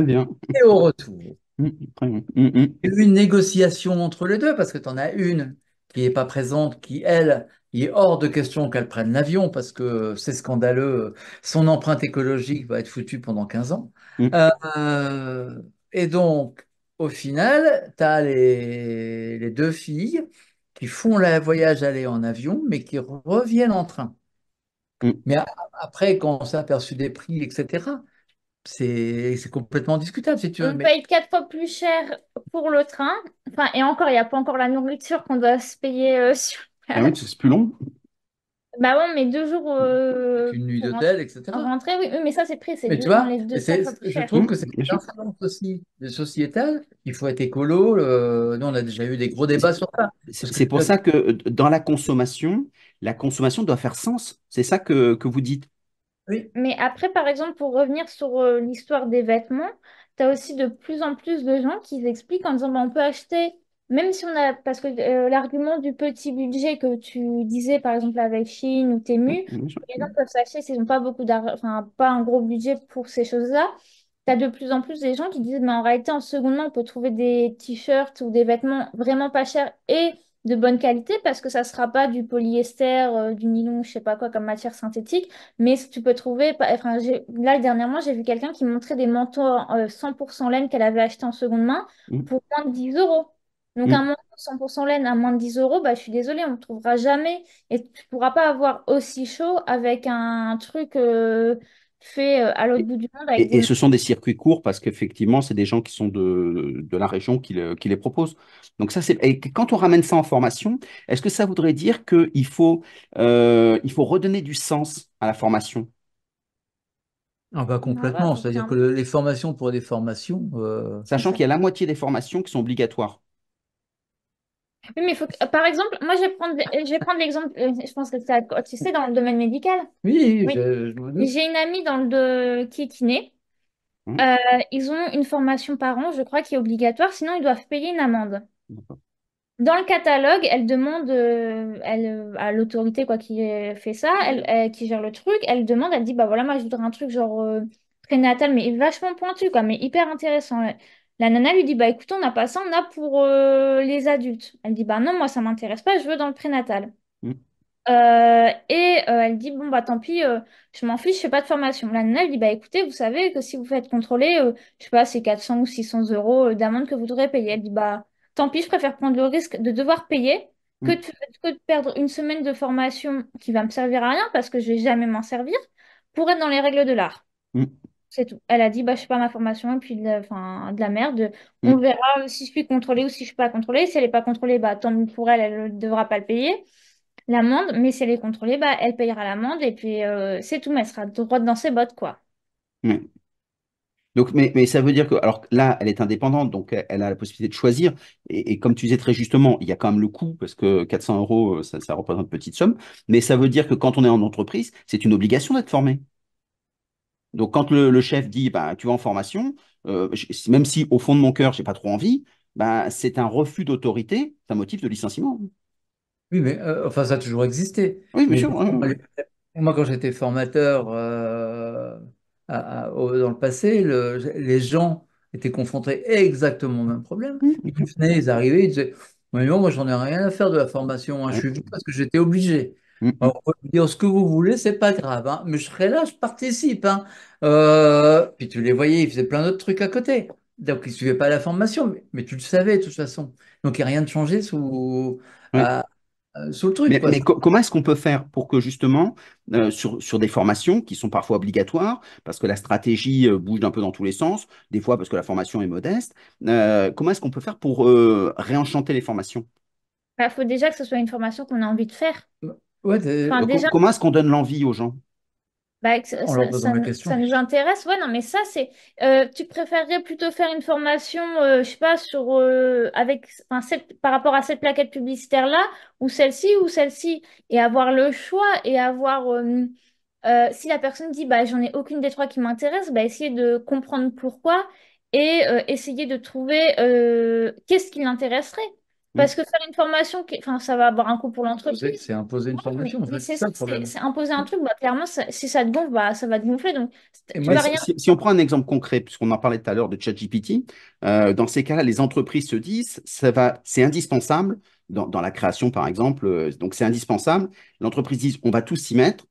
et au retour. Mmh, mmh, mmh. Une négociation entre les deux, parce que tu en as une qui n'est pas présente, qui, elle, il est hors de question qu'elle prenne l'avion parce que c'est scandaleux, son empreinte écologique va être foutue pendant 15 ans. Mmh. Euh, et donc, au final, tu as les, deux filles qui font le voyage aller en avion, mais qui reviennent en train. Mmh. Mais après, quand on s'est aperçu des prix, etc., c'est complètement discutable si tu veux. On mais... payer quatre fois plus cher pour le train. Enfin, et encore, il n'y a pas encore la nourriture qu'on doit se payer euh, Ah oui, c'est plus long. Bah ouais, mais deux jours. Euh, une nuit d'hôtel, etc. Pour rentrer, oui, mais ça, c'est pris. mais tu vois, je trouve que c'est aussi sociétal. Il faut être écolo. non Nous, on a déjà eu des gros débats sur ça. C'est pour ça que dans la consommation, la consommation doit faire sens. C'est ça que, que vous dites. Mais après, par exemple, pour revenir sur euh, l'histoire des vêtements, tu as aussi de plus en plus de gens qui expliquent en disant bah, on peut acheter, même si on a. Parce que euh, l'argument du petit budget que tu disais, par exemple, avec Chine ou Temu, les gens peuvent s'acheter s'ils n'ont pas beaucoup d'argent, enfin, pas un gros budget pour ces choses-là. Tu as de plus en plus des gens qui disent mais en réalité, en seconde main, on peut trouver des t-shirts ou des vêtements vraiment pas chers et de bonne qualité parce que ça sera pas du polyester, euh, du nylon, je sais pas quoi comme matière synthétique, mais tu peux trouver. Enfin, là dernièrement, j'ai vu quelqu'un qui montrait des manteaux 100% euh, laine qu'elle avait acheté en seconde main mm. pour moins de 10 euros. Donc mm. un manteau 100% laine à moins de 10 euros, bah, je suis désolée, on ne trouvera jamais et tu pourras pas avoir aussi chaud avec un truc. Euh, fait euh, à l'autre bout du monde. et, ce sont des circuits courts parce qu'effectivement, c'est des gens qui sont de, la région qui, les proposent. Donc ça, c'est. Et quand on ramène ça en formation, est-ce que ça voudrait dire qu'il faut, euh, faut redonner du sens à la formation ah bah complètement, c'est-à-dire que les formations pour des formations. Euh, Sachant qu'il y a la moitié des formations qui sont obligatoires. Oui, mais faut euh, par exemple, moi je vais prendre, euh, je vais prendre l'exemple, euh, je pense que c'est oh, tu sais, dans le domaine médical. Oui, oui. j'ai une amie dans le de, qui est kiné. Hum. ils ont une formation par an, je crois, qui est obligatoire, sinon ils doivent payer une amende. Dans le catalogue, elle demande elle, à l'autorité quoi qui fait ça, hum. elle, qui gère le truc, elle demande, elle dit bah voilà, moi je voudrais un truc genre prénatal, mais vachement pointu, quoi, mais hyper intéressant. La nana lui dit, bah écoute, on n'a pas ça, on a pour euh, les adultes. Elle dit, bah non, moi ça m'intéresse pas, je veux dans le prénatal. Hmm. Euh, et euh, elle dit, bon bah tant pis, je m'en fiche, je fais pas de formation. La nana lui dit, bah écoutez, vous savez que si vous faites contrôler, je sais pas, c'est 400 ou 600 euros d'amende que vous devrez payer. Elle dit, bah tant pis, je préfère prendre le risque de devoir payer hmm. que de, perdre une semaine de formation qui va me servir à rien parce que je vais jamais m'en servir pour être dans les règles de l'art. Hmm. C'est tout. Elle a dit, bah, je suis pas ma formation et puis de la, de la merde. Mm. On verra si je suis contrôlée ou si je suis pas contrôlée. Si elle n'est pas contrôlée, bah, tant mieux pour elle, elle ne devra pas le payer, l'amende. Mais si elle est contrôlée, bah, elle payera l'amende et puis euh, c'est tout. Mais elle sera droite dans ses bottes, quoi. Mm. Donc, mais, mais, ça veut dire que, alors là, elle est indépendante, donc elle a la possibilité de choisir. Et, comme tu disais très justement, il y a quand même le coût, parce que 400 euros, euh, ça, ça représente une petite somme. Mais ça veut dire que quand on est en entreprise, c'est une obligation d'être formé. Donc, quand le, chef dit, bah, tu vas en formation, euh, même si au fond de mon cœur, j'ai pas trop envie, bah, c'est un refus d'autorité, c'est un motif de licenciement. Oui, mais euh, enfin, ça a toujours existé. Oui, mais Moi, quand j'étais formateur euh, dans le passé, les gens étaient confrontés exactement au même problème. Ils venaient, ils arrivaient, ils disaient, mais non, moi, j'en ai rien à faire de la formation, hein, je suis venu parce que j'étais obligé. Mm. On peut dire ce que vous voulez, c'est pas grave, hein. mais je serai là, je participe. Hein. Euh, puis tu les voyais, ils faisaient plein d'autres trucs à côté. Donc ils ne suivaient pas la formation, mais, tu le savais de toute façon. Donc il n'y a rien de changé sous, euh, euh, le truc. Mais, comment est-ce qu'on peut faire pour que justement, sur, des formations qui sont parfois obligatoires, parce que la stratégie bouge d'un peu dans tous les sens, des fois parce que la formation est modeste, comment est-ce qu'on peut faire pour réenchanter les formations Il bah, faut déjà que ce soit une formation qu'on a envie de faire. Bah, euh, comment est-ce qu'on donne l'envie aux gens bah, ça, nous intéresse. Ouais, non, mais ça, c'est. Euh, tu préférerais plutôt faire une formation, euh, je sais pas, sur, avec, par rapport à cette plaquette publicitaire-là, ou celle-ci, ou celle-ci, et avoir le choix, et avoir. si la personne dit, bah, j'en ai aucune des trois qui m'intéresse, bah, essayer de comprendre pourquoi, et essayer de trouver qu'est-ce qui l'intéresserait. Mm. Parce que faire une formation, enfin, ça va avoir un coût pour l'entreprise. C'est imposer une formation. C'est imposer un truc. Bah, clairement, si ça te gonfle, bah, ça va te gonfler. si, on prend un exemple concret, puisqu'on en parlait tout à l'heure de ChatGPT, euh, dans ces cas-là, les entreprises se disent, ça va, c'est indispensable dans, la création, par exemple. Euh, donc, c'est indispensable. L'entreprise dit, on va tous s'y mettre.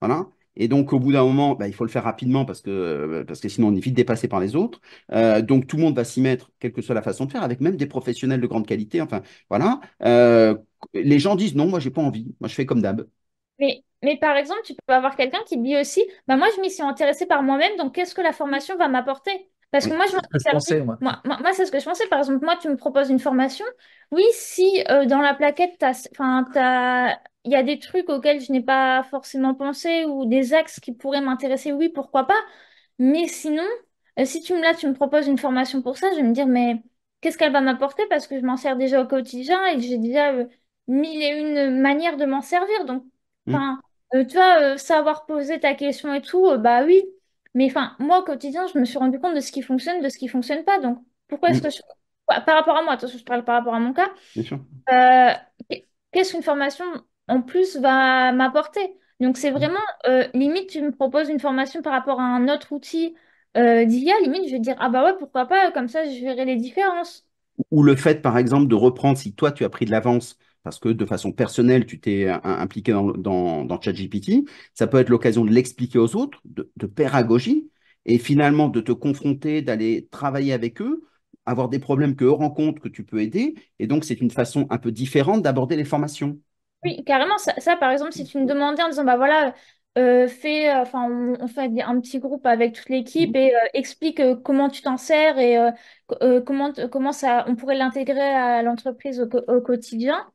Voilà. Et donc, au bout d'un moment, bah, il faut le faire rapidement parce que, parce que sinon, on est vite dépassé par les autres. Euh, donc, tout le monde va s'y mettre, quelle que soit la façon de faire, avec même des professionnels de grande qualité. Enfin, voilà. Euh, les gens disent non, moi, j'ai pas envie. Moi, je fais comme d'hab. Mais, mais par exemple, tu peux avoir quelqu'un qui dit aussi bah, Moi, je m'y suis intéressé par moi-même, donc qu'est-ce que la formation va m'apporter parce que moi, je, pensais, moi. moi, c'est ce que je pensais. Par exemple, moi, tu me proposes une formation. Oui, si euh, dans la plaquette, tu as, as il y a des trucs auxquels je n'ai pas forcément pensé ou des axes qui pourraient m'intéresser, oui, pourquoi pas. Mais sinon, euh, si tu me, là, tu me proposes une formation pour ça, je vais me dire, mais qu'est-ce qu'elle va m'apporter parce que je m'en sers déjà au quotidien et j'ai déjà euh, mille et une manières de m'en servir. Donc, euh, tu vois, savoir poser ta question et tout, bah oui. Mais enfin, moi, au quotidien, je me suis rendu compte de ce qui fonctionne, de ce qui ne fonctionne pas. Donc, pourquoi est-ce mm. que Par rapport à moi, attention, je parle par rapport à mon cas. Qu'est-ce qu'une formation en plus va m'apporter. Donc c'est mm. vraiment, euh, limite, tu me proposes une formation par rapport à un autre outil euh, d'IA, limite, je vais dire, ah bah ouais, pourquoi pas, comme ça, je verrai les différences. Ou le fait, par exemple, de reprendre, si toi, tu as pris de l'avance parce que de façon personnelle, tu t'es euh, impliqué dans, dans, ChatGPT, ça peut être l'occasion de l'expliquer aux autres, de, de pédagogie, et finalement de te confronter, d'aller travailler avec eux, avoir des problèmes qu'eux rencontrent, que tu peux aider. Et donc, c'est une façon un peu différente d'aborder les formations. Oui, carrément. Ça, par exemple, si tu me demandais en disant, bah voilà, euh, fais, euh, enfin, on, fait un petit groupe avec toute l'équipe mhm. et euh, explique comment tu t'en sers et comment, comment ça, on pourrait l'intégrer à l'entreprise au, quotidien,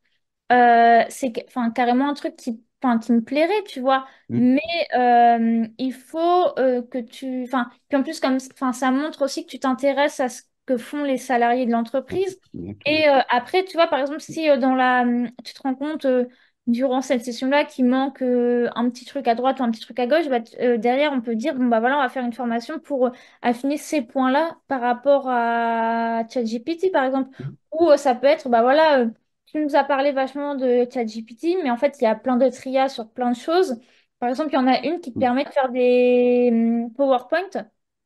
c'est carrément un truc qui, qui me plairait, tu vois. Mhm. Mais il faut que tu. Enfin, puis en plus, comme, ça montre aussi que tu t'intéresses à ce que font les salariés de l'entreprise. Et euh, après, tu vois, par exemple, si euh, dans la, hum, tu te rends compte euh, durant cette session-là qu'il manque un petit truc à droite ou un petit truc à gauche, bah, derrière, on peut dire, bon, bah voilà, on va faire une formation pour affiner ces points-là par rapport à ChatGPT, par exemple. Mm. Ou ça peut être, bah voilà, tu nous as parlé vachement de ChatGPT, mais en fait, il y a plein de trias sur plein de choses. Par exemple, il y en a une qui te mm. permet de faire des hum, PowerPoint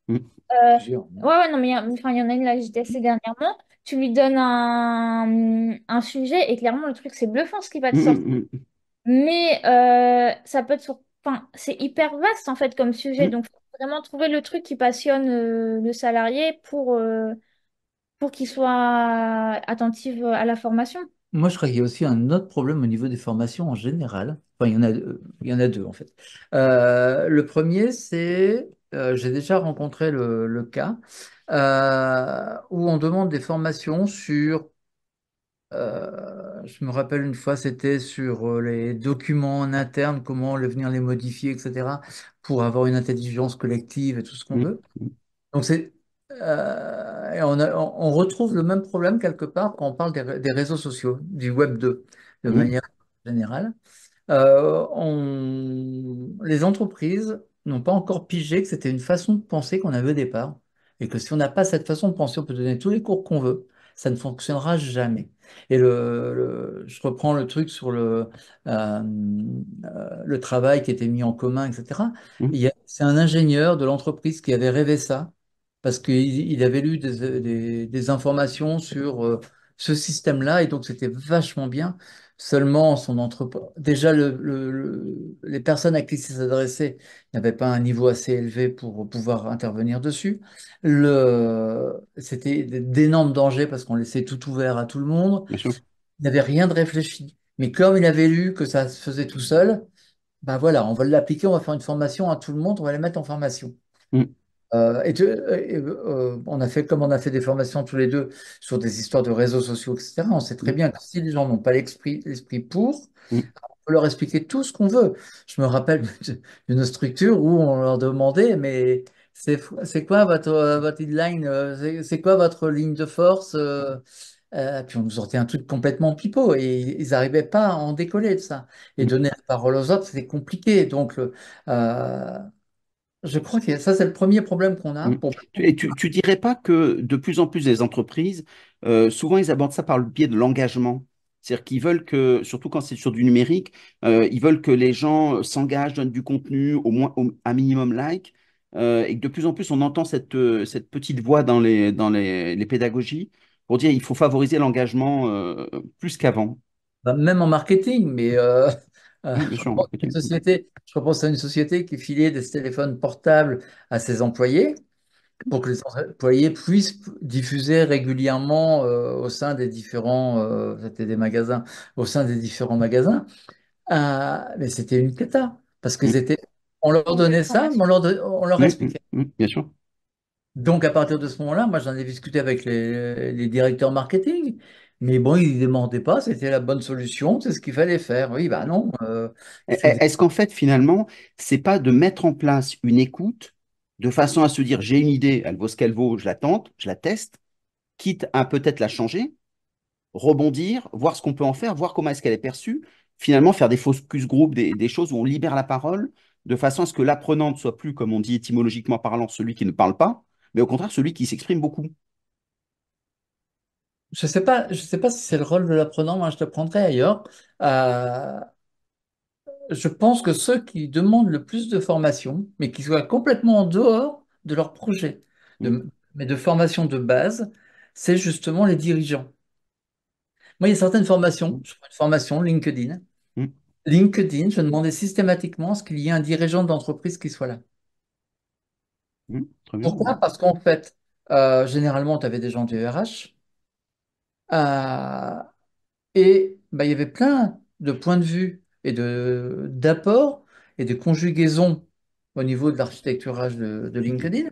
Hmm. Euh, hein. ouais, non, mais il y en a une là j'ai dernièrement. Tu lui donnes un, un, sujet et clairement, le truc, c'est bluffant ce qui va te hmm, hmm, sortir. Mais euh, ça peut être sur. Enfin, c'est hyper vaste en fait comme sujet. Donc, faut vraiment trouver le truc qui passionne euh, le salarié pour, pour qu'il soit attentif à la formation. Moi, je crois qu'il y a aussi un autre problème au niveau des formations en général. Enfin, il y en a, il y en a deux en fait. le premier, c'est euh, j'ai déjà rencontré le, cas euh, où on demande des formations sur, euh, je me rappelle une fois, c'était sur les documents en interne, comment les, venir les modifier, etc., pour avoir une intelligence collective et tout ce qu'on mmh. veut. Donc c'est on, retrouve le même problème quelque part quand on parle des, réseaux sociaux, du Web 2, de mmh. manière générale. on, les entreprises n'ont pas encore pigé que c'était une façon de penser qu'on avait au départ, et que si on n'a pas cette façon de penser, on peut donner tous les cours qu'on veut, ça ne fonctionnera jamais. Et je reprends le truc sur le, euh, euh, le travail qui était mis en commun, etc. Mmh. C'est un ingénieur de l'entreprise qui avait rêvé ça, parce qu'il avait lu des, informations sur euh, ce système-là, et donc c'était vachement bien seulement son entrepôt. Déjà, les personnes à qui s'est adressé n'avaient pas un niveau assez élevé pour pouvoir intervenir dessus. C'était d'énormes dangers parce qu'on laissait tout ouvert à tout le monde. Il n'avait rien de réfléchi. Mais comme il avait lu que ça se faisait tout seul, ben voilà, on va l'appliquer, on va faire une formation à tout le monde, on va les mettre en formation. Mm. Euh, et, euh, on a fait comme on a fait des formations tous les deux sur des histoires de réseaux sociaux, etc. On sait très mm. bien que si les gens n'ont pas l'esprit pour, mm. on peut leur expliquer tout ce qu'on veut. Je me rappelle d'une structure où on leur demandait, mais c'est quoi votre euh, votre line, c'est quoi votre ligne de force? euh, puis on nous sortait un truc complètement pipeau et ils n'arrivaient pas à en décoller de ça. Et mm. donner la parole aux autres, c'était compliqué. Donc, je crois que ça, c'est le premier problème qu'on a. Mm. Et tu, ne dirais pas que de plus en plus des entreprises, euh, souvent, ils abordent ça par le biais de l'engagement. C'est-à-dire qu'ils veulent que, surtout quand c'est sur du numérique, euh, ils veulent que les gens s'engagent, donnent du contenu, au moins un minimum like, euh, et que de plus en plus on entend cette, cette petite voix dans, les, dans les, pédagogies pour dire il faut favoriser l'engagement plus qu'avant. Bah, même en marketing, mais je, repense je à une société qui filait des téléphones portables à ses employés pour que les employés puissent diffuser régulièrement euh, au sein des différents euh, c'était des magasins au sein des différents magasins ah, mais c'était une cata parce qu'ils étaient on leur donnait ça mais on leur, expliquait donc à partir de ce moment-là moi j'en ai discuté avec les, les directeurs marketing mais bon, il ne pas, c'était la bonne solution, c'est ce qu'il fallait faire. Oui, bah non. Euh, eh, eh, est-ce qu'en fait, finalement, c'est pas de mettre en place une écoute de façon à se dire j'ai une idée, elle vaut ce qu'elle vaut, je la tente, je la teste, quitte à peut-être la changer, rebondir, voir ce qu'on peut en faire, voir comment est-ce qu'elle est perçue, finalement faire des focus groupes, des, des, choses où on libère la parole de façon à ce que l'apprenant ne soit plus, comme on dit étymologiquement parlant, celui qui ne parle pas, mais au contraire celui qui s'exprime beaucoup je sais pas, je sais pas si c'est le rôle de l'apprenant, moi hein, je te prendrai ailleurs. Euh, je pense que ceux qui demandent le plus de formation, mais qui soient complètement en dehors de leur projet, mm. mais de formation de base, c'est justement les dirigeants. Moi, il y a certaines formations, mm. je prends une formation LinkedIn. Mm. LinkedIn, je demandais systématiquement ce qu'il y ait un dirigeant d'entreprise qui soit là. Pourquoi Parce qu'en fait, euh, généralement, tu avais des gens du RH, euh, et bah, il y avait plein de points de vue et de d'apports et de conjugaisons au niveau de l'architecturage de, de, LinkedIn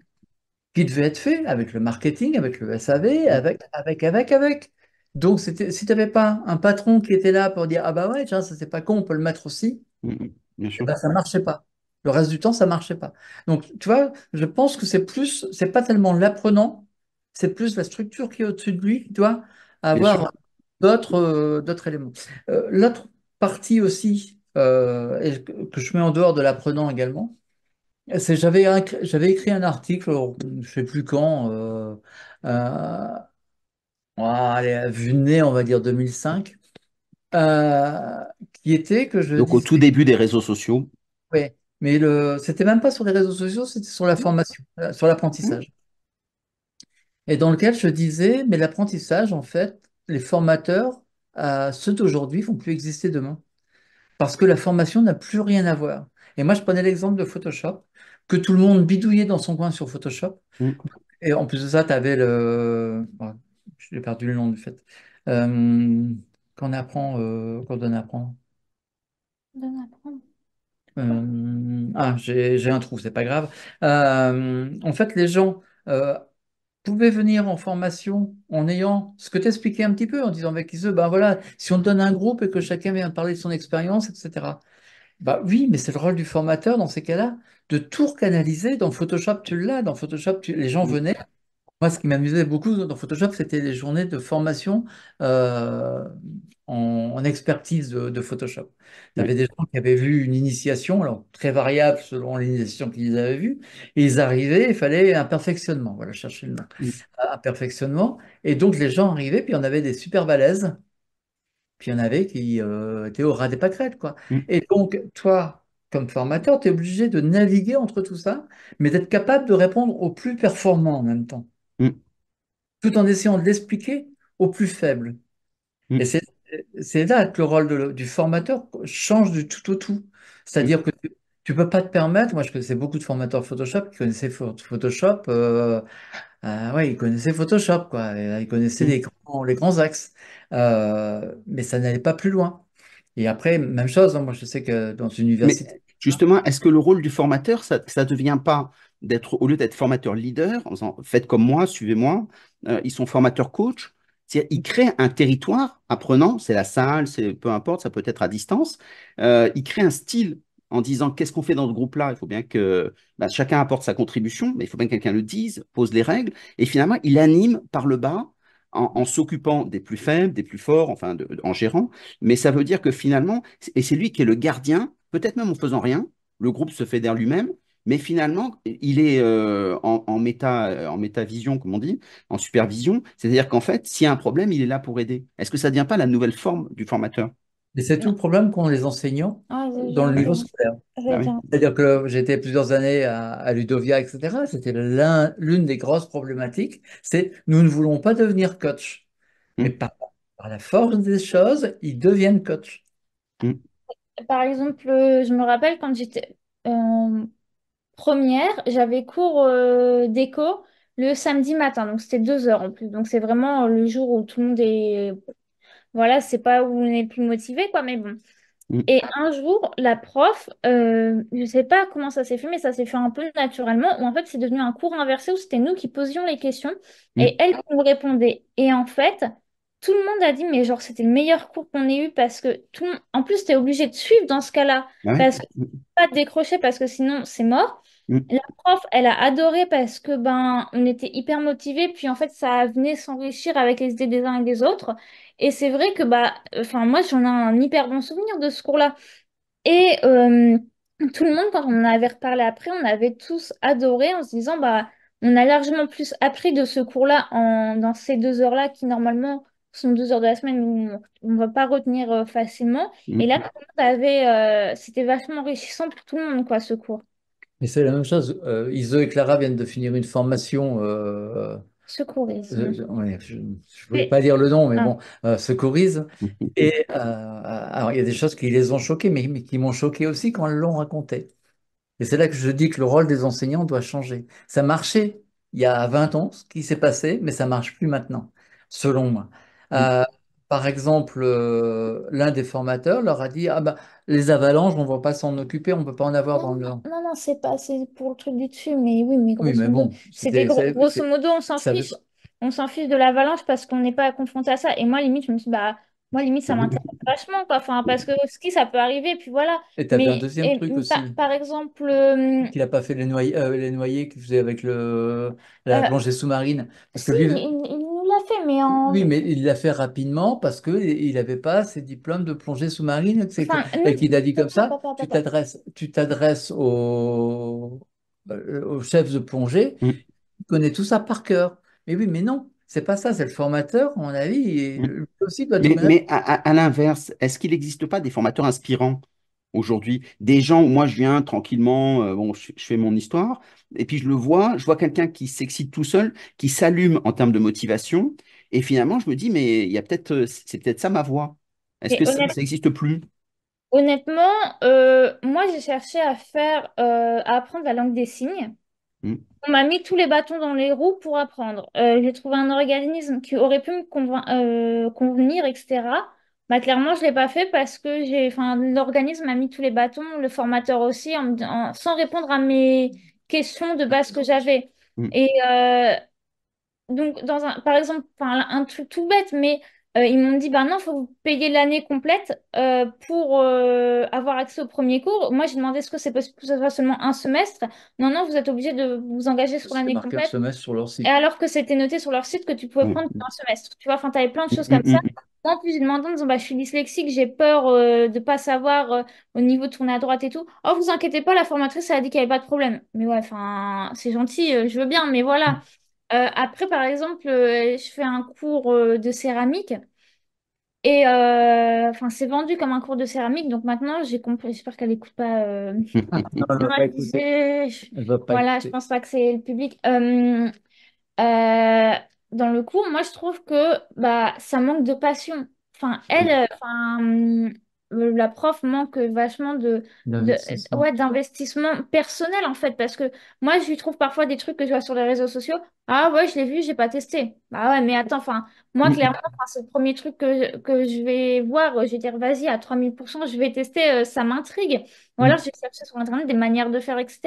qui devait être fait avec le marketing, avec le SAV, avec, avec, avec, Donc, si tu n'avais pas un patron qui était là pour dire Ah bah ouais, tiens, ça c'est pas con, on peut le mettre aussi, mm, mm, bah, ça ne marchait pas. Le reste du temps, ça ne marchait pas. Donc, tu vois, je pense que c'est plus, c'est pas tellement l'apprenant, c'est plus la structure qui est au-dessus de lui, tu vois, avoir d'autres euh, d'autres éléments. Euh, l'autre partie aussi, euh, que je mets en dehors de l'apprenant également, c'est j'avais j'avais écrit un article, je ne sais plus quand, euh, euh, on va dire 2005, qui était que je. Donc au tout début des réseaux sociaux. Oui, mais le, c'était même pas sur les réseaux sociaux, c'était sur la mmh. formation, sur l'apprentissage et dans lequel je disais, mais l'apprentissage, en fait, les formateurs, euh, ceux d'aujourd'hui, vont plus exister demain. Parce que la formation n'a plus rien à voir. Et moi, je prenais l'exemple de Photoshop, que tout le monde bidouillait dans son coin sur Photoshop. Mm. Et en plus de ça, tu avais le. J'ai perdu le nom, du fait. Euh, qu'on apprend, euh, quand on apprend. ah, j'ai un trou, c'est pas grave. Euh, en fait, les gens euh, pouvez venir en formation en ayant ce que tu expliquais un petit peu, en disant avec eux, ben bah voilà, si on donne un groupe et que chacun vient parler de son expérience, etc. Bah oui, mais c'est le rôle du formateur dans ces cas-là, de tout canaliser. Dans Photoshop, tu l'as. Dans Photoshop, tu... les gens venaient moi, ce qui m'amusait beaucoup dans Photoshop, c'était les journées de formation euh, en, expertise de, Photoshop. Il y avait des gens qui avaient vu une initiation, alors très variable selon l'initiation qu'ils avaient vue, et ils arrivaient, il fallait un perfectionnement, voilà, chercher le nom, un perfectionnement. Et donc, les gens arrivaient, puis on avait des super balaises, puis il y en avait qui euh, étaient au ras des pâquerettes, quoi. Et donc, toi, comme formateur, tu es obligé de naviguer entre tout ça, mais d'être capable de répondre aux plus performants en même temps tout en essayant de l'expliquer aux plus faibles. Mm. Et c'est là que le rôle du formateur change du tout au tout. C'est-à-dire mm. que tu ne peux pas te permettre, moi je connaissais beaucoup de formateurs Photoshop qui connaissaient Photoshop, euh, euh, ouais, ils connaissaient Photoshop, quoi. ils connaissaient mm. les, grands, les, grands, axes, euh, mais ça n'allait pas plus loin. Et après, même chose, hein, moi je sais que dans une université... justement, est-ce que le rôle du formateur, ça ne devient pas d'être, au lieu d'être formateur leader, en disant faites comme moi, suivez-moi, euh, ils sont formateurs coach. Ils créent un territoire apprenant, c'est la salle, c'est peu importe, ça peut être à distance. Euh, ils créent un style en disant qu'est-ce qu'on fait dans ce groupe-là. Il faut bien que bah, chacun apporte sa contribution, mais il faut bien que quelqu'un le dise, pose les règles. Et finalement, il anime par le bas en, s'occupant des plus faibles, des plus forts, enfin en gérant. Mais ça veut dire que finalement, et c'est lui qui est le gardien, peut-être même en faisant rien, le groupe se fédère lui-même, mais finalement, il est euh, euh, en, métavision, comme on dit, en supervision. C'est-à-dire qu'en fait, s'il y a un problème, il est là pour aider. Est-ce que ça ne devient pas la nouvelle forme du formateur c'est tout le problème qu'ont les enseignants ah, dans le niveau scolaire. Ah C'est-à-dire que j'étais plusieurs années à, Ludovia, etc. C'était l'une des grosses problématiques. C'est nous ne voulons pas devenir coach. Mmh. Mais par, la force des choses, ils deviennent coach. Mmh. Par exemple, je me rappelle quand j'étais. Euh, première, j'avais cours d'écho euh, d'éco le samedi matin, donc c'était deux heures en plus. Donc c'est vraiment le jour où tout le monde est. Voilà, c'est pas où on est plus motivé, quoi, mais bon. Mm. Et un jour, la prof, euh, je sais pas comment ça s'est fait, mais ça s'est fait un peu naturellement, où en fait c'est devenu un cours inversé où c'était nous qui posions les questions mm. et elle qui nous répondait. Et en fait, tout le monde a dit, mais genre, c'était le meilleur cours qu'on ait eu parce que tout En plus, tu es obligé de suivre dans ce cas-là. Parce que pas de décrocher parce que sinon, c'est mort. Mm. La prof, elle a adoré parce que ben on était hyper motivés, puis en fait ça venait s'enrichir avec les idées des uns et des autres. Et c'est vrai que bah, enfin moi j'en ai un hyper bon souvenir de ce cours-là. Et tout le monde, quand on en avait reparlé après, on avait tous adoré en se disant bah on a largement plus appris de ce cours-là en, dans ces deux heures-là qui normalement sont deux heures de la semaine où on ne va pas retenir euh, facilement. Mais mm. là, avait, euh, c'était vachement enrichissant pour tout le monde, quoi, ce cours. Mais c'est la même chose. Euh, Iso et Clara viennent de finir une formation secourise. je ne voulais pas dire le nom, mais ah. bon, secourise. Et alors, il y a des choses qui les ont choquées, mais, qui m'ont choqué aussi quand elles l'ont raconté. Et c'est là que je dis que le rôle des enseignants doit changer. Ça marchait il y a 20 ans, ce qui s'est passé, mais ça marche plus maintenant, selon moi. Euh, par exemple, euh, l'un des formateurs leur a dit, ah ben, les avalanches, on ne va pas s'en occuper, on ne peut pas en avoir dans le... Non, non, c'est pas, c'est pour le truc du dessus, mais oui, mais, grosso bon, modo, grosso modo, on s'en fiche, on s'en fiche de l'avalanche parce qu'on n'est pas confronté à ça. Et moi, limite, je me suis, bah, moi, limite, ça m'intéresse vachement, quoi. Enfin, parce que ce ski, ça peut arriver, puis voilà. Et un deuxième truc aussi. Par exemple. Qu'il euh, n'a pas fait les noyés, les qu'il faisait avec le, la plongée sous-marine. Parce que oui, mais il l'a fait rapidement parce qu'il n'avait pas ses diplômes de plongée sous-marine, etc. et qu'il a dit comme ça, tu t'adresses euh, au, chef de plongée, mm. il connaît tout ça par cœur. Mais oui, mais non, c'est pas ça, c'est le formateur, à mon avis, mm. aussi Mais, à l'inverse, est-ce qu'il n'existe pas des formateurs inspirants aujourd'hui. Des gens où moi je viens tranquillement, euh, bon, je, fais mon histoire, et puis je le vois, je vois quelqu'un qui s'excite tout seul, qui s'allume en termes de motivation, et finalement je me dis, mais il y a peut-être, euh, c'est peut-être ça ma voix. Est-ce que ça n'existe plus Honnêtement, euh, moi j'ai cherché à faire, à apprendre la langue des signes. Mmh. On m'a mis tous les bâtons dans les roues pour apprendre. j'ai trouvé un organisme qui aurait pu me convenir, etc. Bah, clairement, je ne l'ai pas fait parce que j'ai, enfin, l'organisme a mis tous les bâtons, le formateur aussi, sans répondre à mes questions de base que j'avais. Mm. Et euh, donc, dans un, par exemple, un, un truc tout bête, mais euh, ils m'ont dit, bah non, il faut vous payer l'année complète euh, pour avoir accès au premier cours. Moi, j'ai demandé, est-ce que c'est possible que ce soit seulement un semestre Non, non, vous êtes obligé de vous engager sur l'année complète. Semestre sur leur site. Et alors que c'était noté sur leur site que tu pouvais mm. prendre un semestre. Tu vois, enfin, tu avais plein de mm, choses comme ça. En plus ils demandent bah, je suis dyslexique, j'ai peur de euh, de pas savoir euh, au niveau de tourner à droite et tout. Oh, vous inquiétez pas, la formatrice elle a dit qu'il n'y avait pas de problème. Mais ouais, enfin, c'est gentil, euh, je veux bien, mais voilà. après, par exemple, je fais un cours de céramique et enfin, c'est vendu comme un cours de céramique, donc maintenant j'ai compris. J'espère qu'elle n'écoute pas. pas voilà, je pense pas que c'est le public. Euh, dans le cours, moi, je trouve que bah, ça manque de passion. Enfin, elle, mm. euh, enfin, la prof manque vachement de, ouais, d'investissement personnel en fait parce que moi je lui trouve parfois des trucs que je vois sur les réseaux sociaux ah ouais je l'ai vu j'ai pas testé bah ouais mais attends enfin moi mm. clairement c'est le premier truc que je, que je vais voir je vais dire vas-y à 3000% je vais tester euh, ça m'intrigue ou mm. alors je vais chercher sur internet des manières de faire etc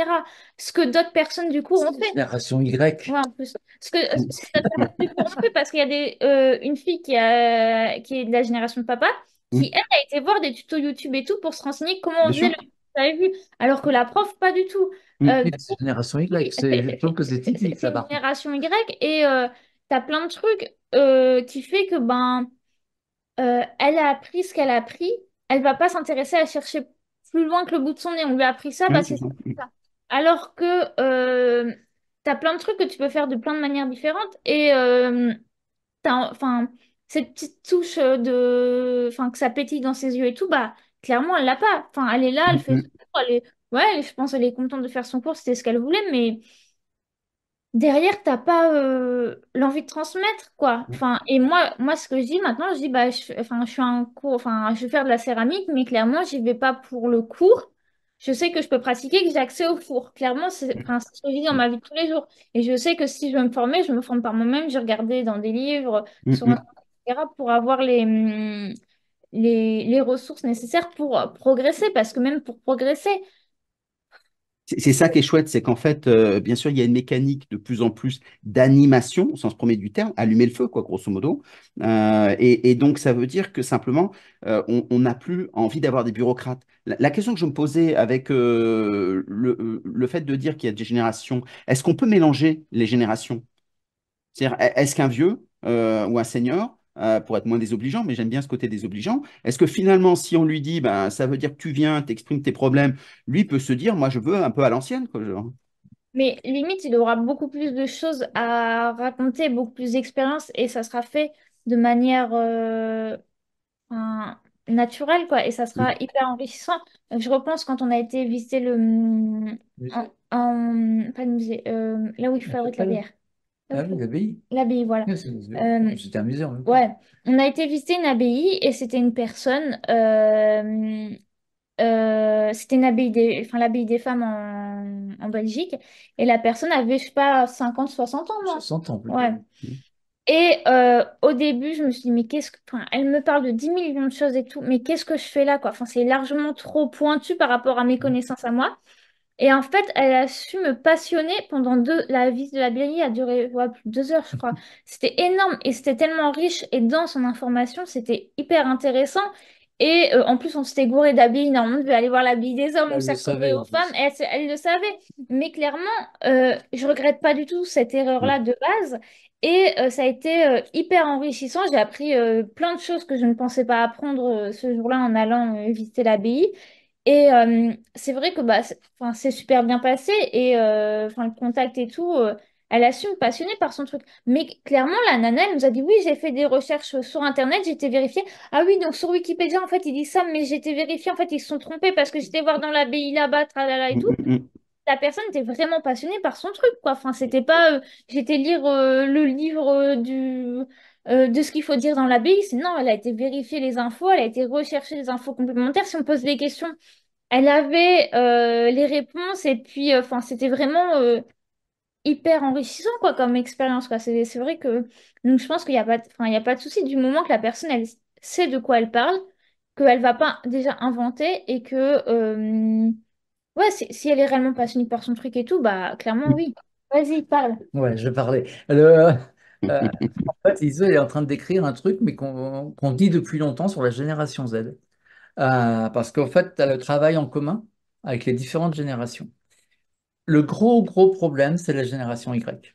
ce que d'autres personnes du coup ont fait génération Y ouais en plus ce que parce qu'il y a des euh, une fille qui qui est de la génération de papa qui, elle, a été voir des tutos YouTube et tout pour se renseigner comment on faisait le avais vu. Alors que la prof, pas du tout. Euh, c'est génération Y, que c'est typique génération Y et euh, tu as plein de trucs euh, qui fait que ben euh, elle a appris ce qu'elle a appris, elle va pas s'intéresser à chercher plus loin que le bout de son nez. On lui a appris ça, bah, c'est ça. Alors que tu as plein de trucs que tu peux faire de plein de manières différentes et enfin cette petite touche euh, de. Enfin, que ça pétille dans ses yeux et tout, bah, clairement, elle l'a pas. Enfin, elle est là, elle fait. son cours Elle est... Ouais, je pense qu'elle est contente de faire son cours, c'était ce qu'elle voulait, mais derrière, t'as pas euh, l'envie de transmettre, quoi. Mm. Enfin, et moi, moi, ce que je dis maintenant, je dis, bah, enfin, je suis en cours, enfin, je vais faire de la céramique, mais clairement, j'y vais pas pour le cours. Je sais que je peux pratiquer, que j'ai accès au cours. Clairement, c'est mm. ce que je vis dans mm. ma vie tous les jours. Et je sais que si je veux me former, je me forme par moi-même. J'ai regardé dans des livres, sur pour avoir hum, les, les, ressources nécessaires pour euh, progresser, parce que même pour progresser, c'est ça qui est chouette, c'est qu'en fait, euh, bien sûr, il y a une mécanique de plus en plus d'animation, au sens premier du terme, allumer le feu, quoi, grosso modo. Euh, et, donc, ça veut dire que simplement, on n'a plus envie d'avoir des bureaucrates. La, question que je me posais avec le, le, fait de dire qu'il y a des générations, est-ce qu'on peut mélanger les générations C'est-à-dire, est-ce qu'un vieux ou un senior euh, pour être moins désobligeant, mais j'aime bien ce côté désobligeant. Est-ce que finalement, si on lui dit, ben, ça veut dire que tu viens, t'exprimes tes problèmes, lui peut se dire, moi, je veux un peu à l'ancienne, quoi, Mais limite, il aura beaucoup plus de choses à raconter, beaucoup plus d'expériences, et ça sera fait de manière euh, naturelle, quoi. Et ça sera hyper enrichissant. Je repense quand on a été visiter le. Oui. pas le musée, euh, là où il fabriquent la bière. Ah l'abbaye. L'abbaye, voilà. Euh, c'était amusant. Hein. Ouais, on a été visiter une abbaye et c'était une personne. Euh, euh, c'était une abbaye des, enfin l'abbaye des femmes en, Belgique et la personne avait je sais pas 50, 60 ans. 60 ans. ouais. Et au début, je me suis dit, mais qu'est-ce que. elle me parle de 10 millions de choses et tout, mais qu'est-ce que je fais là, quoi? Enfin, c'est largement trop pointu par rapport à mes connaissances à moi. Et en fait, elle a su me passionner pendant deux. La visite de l'abbaye a duré plus de deux heures, je crois. C'était énorme et c'était tellement riche et dense en informations. C'était hyper intéressant. Et euh, en plus, on s'était gouré d'abbaye Normalement, on devait aller voir l'abbaye des hommes, ou se trouvait aux femmes. Elle, le savait. Mais clairement, euh, je regrette pas du tout cette erreur-là de base. Et euh, ça a été euh, hyper enrichissant. J'ai appris plein de choses que je ne pensais pas apprendre ce jour-là en allant visiter l'abbaye. Et c'est vrai que bah, c'est, super bien passé et le contact et tout, elle assume passionnée par son truc. Mais clairement, la nana, elle nous a dit oui, j'ai fait des recherches sur Internet, j'étais vérifiée. Ah oui, donc sur Wikipédia, en fait, il dit ça, mais j'étais vérifiée. En fait, ils se sont trompés parce que j'étais voir dans l'abbaye là-bas, tralala et mmh, tout. Mmh, mmh. La personne était vraiment passionnée par son truc, quoi. Enfin, c'était pas j'étais lire le livre du euh, de ce qu'il faut dire dans la c'est non, elle a été vérifier les infos, elle a été rechercher les infos complémentaires. Si on pose des questions, elle avait euh, les réponses et puis, euh, enfin, c'était vraiment hyper enrichissant quoi comme expérience C'est vrai que donc je pense qu'il n'y a pas, a pas de souci du moment que la personne sait de quoi elle parle, qu'elle va pas déjà inventer et que Ouais, si, elle est réellement passionnée par son truc et tout, bah clairement mm. oui. Vas-y, parle. Ouais, je parlais. Euh, en fait, Iso est en train de décrire un truc, mais qu'on dit depuis longtemps sur la génération Z. Euh, parce qu'en fait, tu as le travail en commun avec les différentes générations. Le gros, gros problème, c'est la génération Y.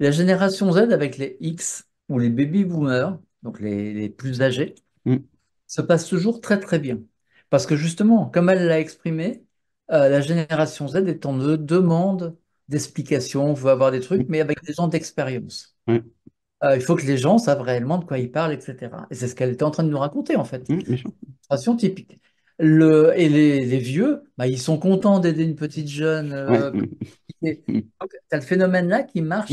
La génération Z avec les X ou les baby boomers, donc les, plus âgés, mm. se passe toujours très, très bien. Parce que justement, comme elle l'a exprimé, euh, la génération Z est en demande d'explications, veut avoir des trucs, mm. mais avec des gens d'expérience. Euh, il faut que les gens savent réellement de quoi ils parlent, etc. Et c'est ce qu'elle était en train de nous raconter, en fait. C'est mmh, une situation typique. et les, vieux, bah, ils sont contents d'aider une petite jeune. Euh, mmh. mmh. C'est le phénomène-là qui marche.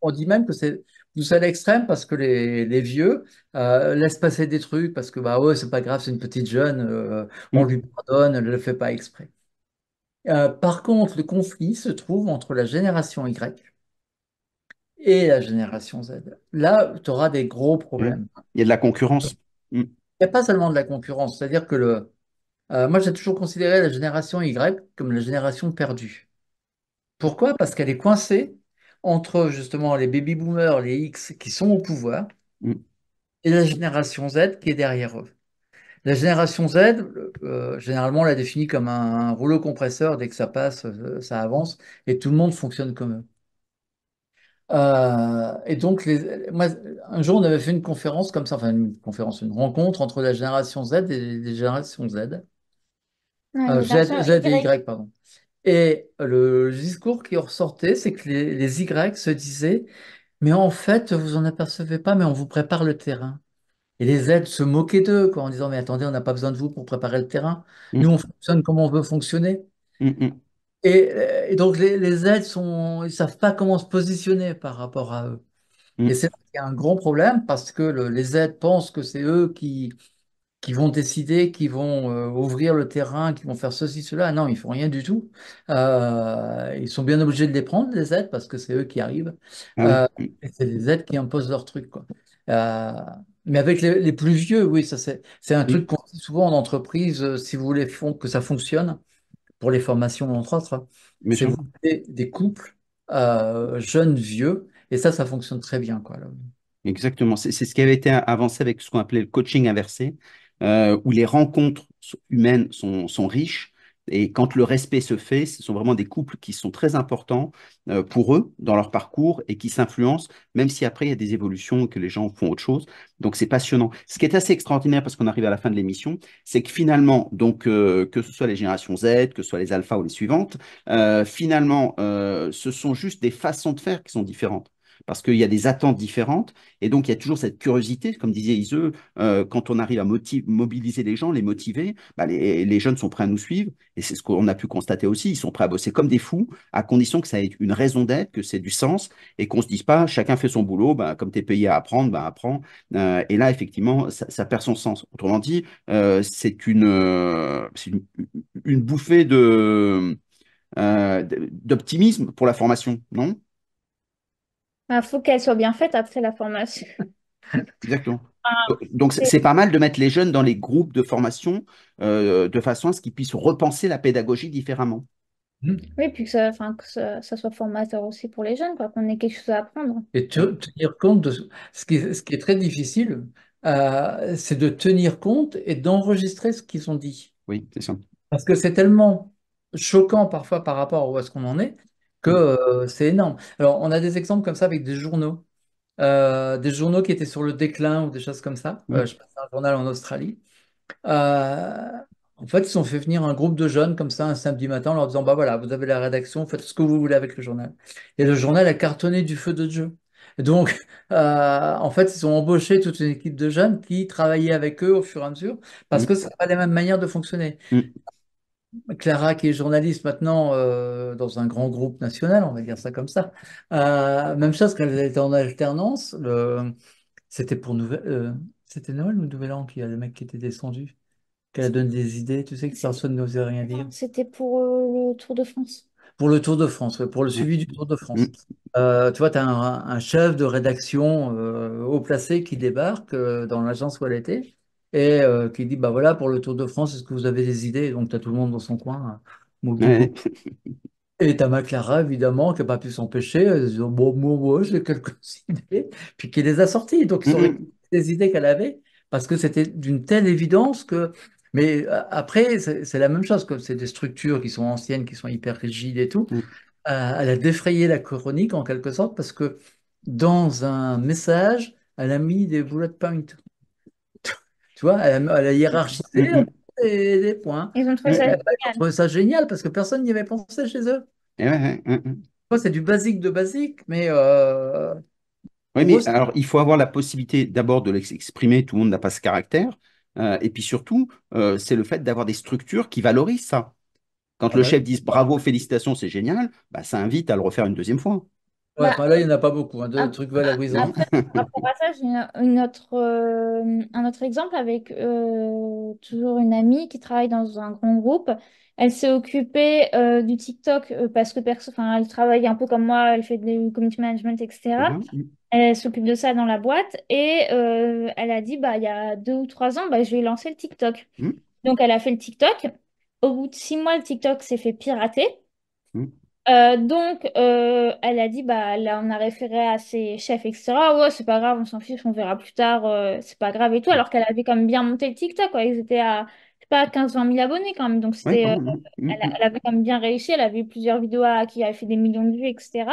On dit même que c'est tout seul l'extrême parce que les, vieux euh, laissent passer des trucs parce que, bah ouais, c'est pas grave, c'est une petite jeune, on lui pardonne, elle ne le fait pas exprès. par contre, le conflit se trouve entre la génération Y et la génération Z. Là, tu auras des gros problèmes. Il y a de la concurrence. Il n'y a pas seulement de la concurrence. C'est-à-dire que le, euh, moi, j'ai toujours considéré la génération Y comme la génération perdue. Pourquoi Parce qu'elle est coincée entre justement les baby boomers, les X qui sont au pouvoir, mm. et la génération Z qui est derrière eux. La génération Z, euh, généralement, on la définit comme un, un, rouleau compresseur. Dès que ça passe, euh, ça avance, et tout le monde fonctionne comme eux. Euh, et donc, un jour, on avait fait une conférence comme ça, enfin une conférence, une rencontre entre la génération Z et les générations Z. Euh, Z, et Y, pardon. Et le discours qui ressortait, c'est que les, Y se disaient, mais en fait, vous en apercevez pas, mais on vous prépare le terrain. Et les Z se moquaient d'eux, quoi, en disant, mais attendez, on n'a pas besoin de vous pour préparer le terrain. Mm. Nous, on fonctionne comme on veut fonctionner. Mm, mm. Et, donc les, les aides sont, ils savent pas comment se positionner par rapport à eux. Mm. Et c'est un grand problème parce que les aides pensent que c'est eux qui, qui vont décider, qui vont euh, ouvrir le terrain, qui vont faire ceci, cela. Non, ils font rien du tout. Euh, ils sont bien obligés de les prendre, les aides, parce que c'est eux qui arrivent. Mm. Euh, et c'est les aides qui imposent leur truc. mais avec les, plus vieux, oui, ça c'est un mm. truc qu'on dit souvent en entreprise, si vous voulez que ça fonctionne, pour les formations, entre autres. Hein. Mais c'est des couples euh, jeunes, vieux, et ça, ça fonctionne très bien. Quoi, là. Exactement. C'est ce qui avait été avancé avec ce qu'on appelait le coaching inversé, euh, où les rencontres humaines sont riches, et quand le respect se fait, ce sont vraiment des couples qui sont très importants euh, pour eux dans leur parcours et qui s'influencent, même si après il y a des évolutions que les gens font autre chose. Donc c'est passionnant. Ce qui est assez extraordinaire parce qu'on arrive à la fin de l'émission, c'est que finalement, donc euh, que ce soit les générations Z, que ce soit les alphas ou les suivantes, euh, finalement, ce sont juste des façons de faire qui sont différentes parce qu'il y a des attentes différentes, et donc il y a toujours cette curiosité, comme disait Iseux, euh, quand on arrive à mobiliser les gens, les motiver, bah, les, jeunes sont prêts à nous suivre, et c'est ce qu'on a pu constater aussi, ils sont prêts à bosser comme des fous, à condition que ça ait une raison d'être, que c'est du sens, et qu'on ne se dise pas, chacun fait son boulot, bah, comme tu es payé à apprendre, bah, apprends, euh, et là, effectivement, ça, perd son sens. Autrement dit, euh, c'est une, bouffée de d'optimisme pour la formation, non il ah, faut qu'elle soit bien faite après la formation. Exactement. Ah, Donc c'est pas mal de mettre les jeunes dans les groupes de formation euh, de façon à ce qu'ils puissent repenser la pédagogie différemment. Mmh. Oui, puis que, ça, soit formateur aussi pour les jeunes, qu'on ait quelque chose à apprendre. Et tenir compte de ce qui est, très difficile, euh, c'est de tenir compte et d'enregistrer ce qu'ils ont dit. Oui, c'est ça. Parce que c'est tellement choquant parfois par rapport à où est-ce qu'on en est, que euh, c'est énorme. Alors, on a des exemples comme ça avec des journaux, euh, des journaux qui étaient sur le déclin ou des choses comme ça. Euh, je passe un journal en Australie. en fait, ils ont fait venir un groupe de jeunes comme ça un samedi matin en leur disant, bah voilà, vous avez la rédaction, faites ce que vous voulez avec le journal. Et le journal a cartonné du feu de Dieu. Donc, en fait, ils ont embauché toute une équipe de jeunes qui travaillaient avec eux au fur et à mesure parce mm. que ce n'est pas la même manière de fonctionner. Mm. Clara, qui est journaliste maintenant euh, dans un grand groupe national, on va dire ça comme ça, euh, même chose quand elle était en alternance, c'était pour euh, c'était Noël ou Nouvel An qu'il y a le mec qui était descendu, qu'elle donne des idées, tu sais que personne n'osait rien dire. C'était pour le Tour de France. Pour le Tour de France, pour le suivi du Tour de France. tu vois, tu as un, un, chef de rédaction haut placé qui débarque dans l'agence où elle était et euh, qui dit bah voilà pour le Tour de France est-ce que vous avez des idées donc tu as tout le monde dans son coin euh, et tu as évidemment qui n'a pas pu s'empêcher dit, bon moi, moi j'ai quelques idées puis qui les a sorties donc ils des idées qu'elle avait parce que c'était d'une telle évidence que mais euh, après c'est la même chose comme c'est des structures qui sont anciennes qui sont hyper rigides et tout mm. elle a défrayé la chronique en quelque sorte parce que dans un message elle a mis des bullet points tu vois, elle, a hiérarchisé mm, mm, mm. des, points. Ils ont trouvé, ça, génial. parce que personne n'y avait pensé chez eux. Eh c'est du basique de basique, mais. Euh, oui, mais alors il faut avoir la possibilité d'abord de l'exprimer, tout le monde n'a pas ce caractère. Euh, et puis surtout, euh, c'est le fait d'avoir des structures qui valorisent ça. Quand ah le bah chef dit bravo, félicitations, c'est génial, bah, ça invite à le refaire une deuxième fois. Bah, là, il n'y en a euh, pas beaucoup, hein, une, euh, un autre exemple avec euh, toujours une amie qui travaille dans un grand groupe. Elle s'est occupée du TikTok parce que perso, elle travaille un peu comme moi, elle fait du community management, etc. Mhm. Elle s'occupe de ça dans la boîte et elle a dit bah, il y a deux ou trois ans, bah, je vais lancer le TikTok. Mhm. Donc, elle a fait le TikTok. Au bout de six mois, le TikTok s'est fait pirater. Mhm. Euh, donc, euh, elle a dit, bah, là, on a référé à ses chefs, etc. Ouais, c'est pas grave, on s'en fiche, on verra plus tard, euh, c'est pas grave et tout. Alors qu'elle avait quand même bien monté le TikTok, quoi. Ils étaient à, sais pas, 15-20 000 abonnés quand même. Donc, c'était, elle, avait quand même bien réussi. Elle avait eu plusieurs vidéos qui avaient fait des millions de vues, etc.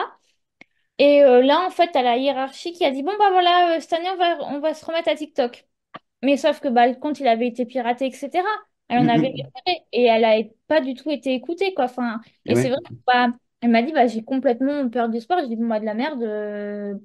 Et là, en fait, à la hiérarchie qui a dit, bon, bah voilà, cette année, on va, se remettre à TikTok. Mais sauf que bah, le compte, il avait été piraté, etc. Elle en mm, mm, avait mm. et elle n'a pas du tout été écoutée, quoi. Enfin, et, c'est vrai bah, elle m'a dit bah, j'ai complètement peur du sport. J'ai dit moi de la merde. Euh,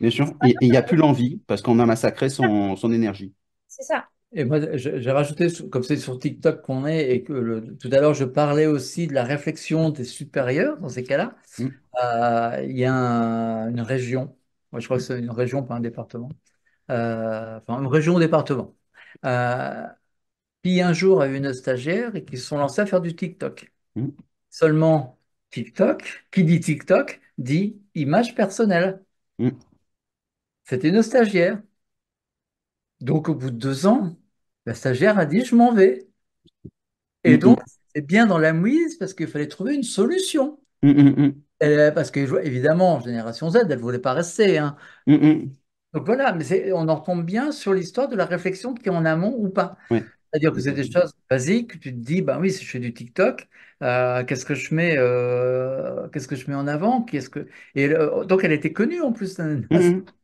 Bien sûr. Et il n'y a plus l'envie parce qu'on a massacré son, son énergie. C'est ça. Et moi, j'ai rajouté, comme c'est sur TikTok qu'on est, et que tout à l'heure, je parlais aussi de la réflexion des supérieurs dans ces cas-là. Euh, il y a une région, moi je crois que c'est une région, pas un département, euh, enfin une région ou département, puis un jour, à a eu une stagiaire et qui se sont lancés à faire du TikTok. Mmh. Seulement, TikTok, qui dit TikTok, dit image personnelle. Mmh. C'était une stagiaire. Donc, au bout de deux ans, la stagiaire a dit Je m'en vais. Et mmh, donc, c'est bien dans la mouise parce qu'il fallait trouver une solution. parce que, évidemment, Génération Z, elle ne voulait pas rester. Hein. Donc voilà, mais on en retombe bien sur l'histoire de la réflexion qui est en amont ou pas. Oui. C'est-à-dire que c'est des choses basiques. Tu te dis, ben oui, si je fais du TikTok, euh, qu'est-ce que je mets, euh, qu'est-ce que je mets en avant, que et oh, donc elle était connue en plus. Mm, mm.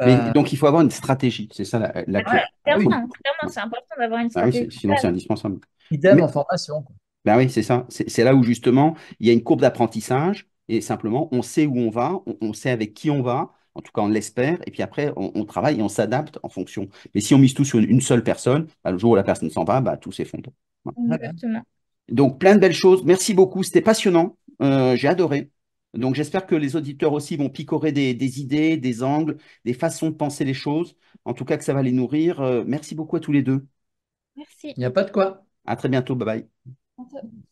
Euh. donc, il faut avoir une stratégie, c'est ça la, ah clé. Ah clairement, c'est important d'avoir une ah oui, sinon c'est indispensable. idem en formation. ben oui, c'est ça. C'est là où justement il y a une courbe d'apprentissage et simplement on sait où on va, on sait avec qui on va en tout cas, on l'espère. Et puis après, on, travaille et on s'adapte en fonction. Mais si on mise tout sur une, seule personne, bah, le jour où la personne s'en va, bah, tout s'effondre. Mmh, Donc, plein de belles choses. Merci beaucoup. C'était passionnant. Euh, j'ai adoré. Donc, j'espère que les auditeurs aussi vont picorer des, idées, des angles, des façons de penser les choses. En tout cas, que ça va les nourrir. Euh, merci beaucoup à tous les deux. Merci. Il n'y a pas de quoi. À très bientôt. Bye bye.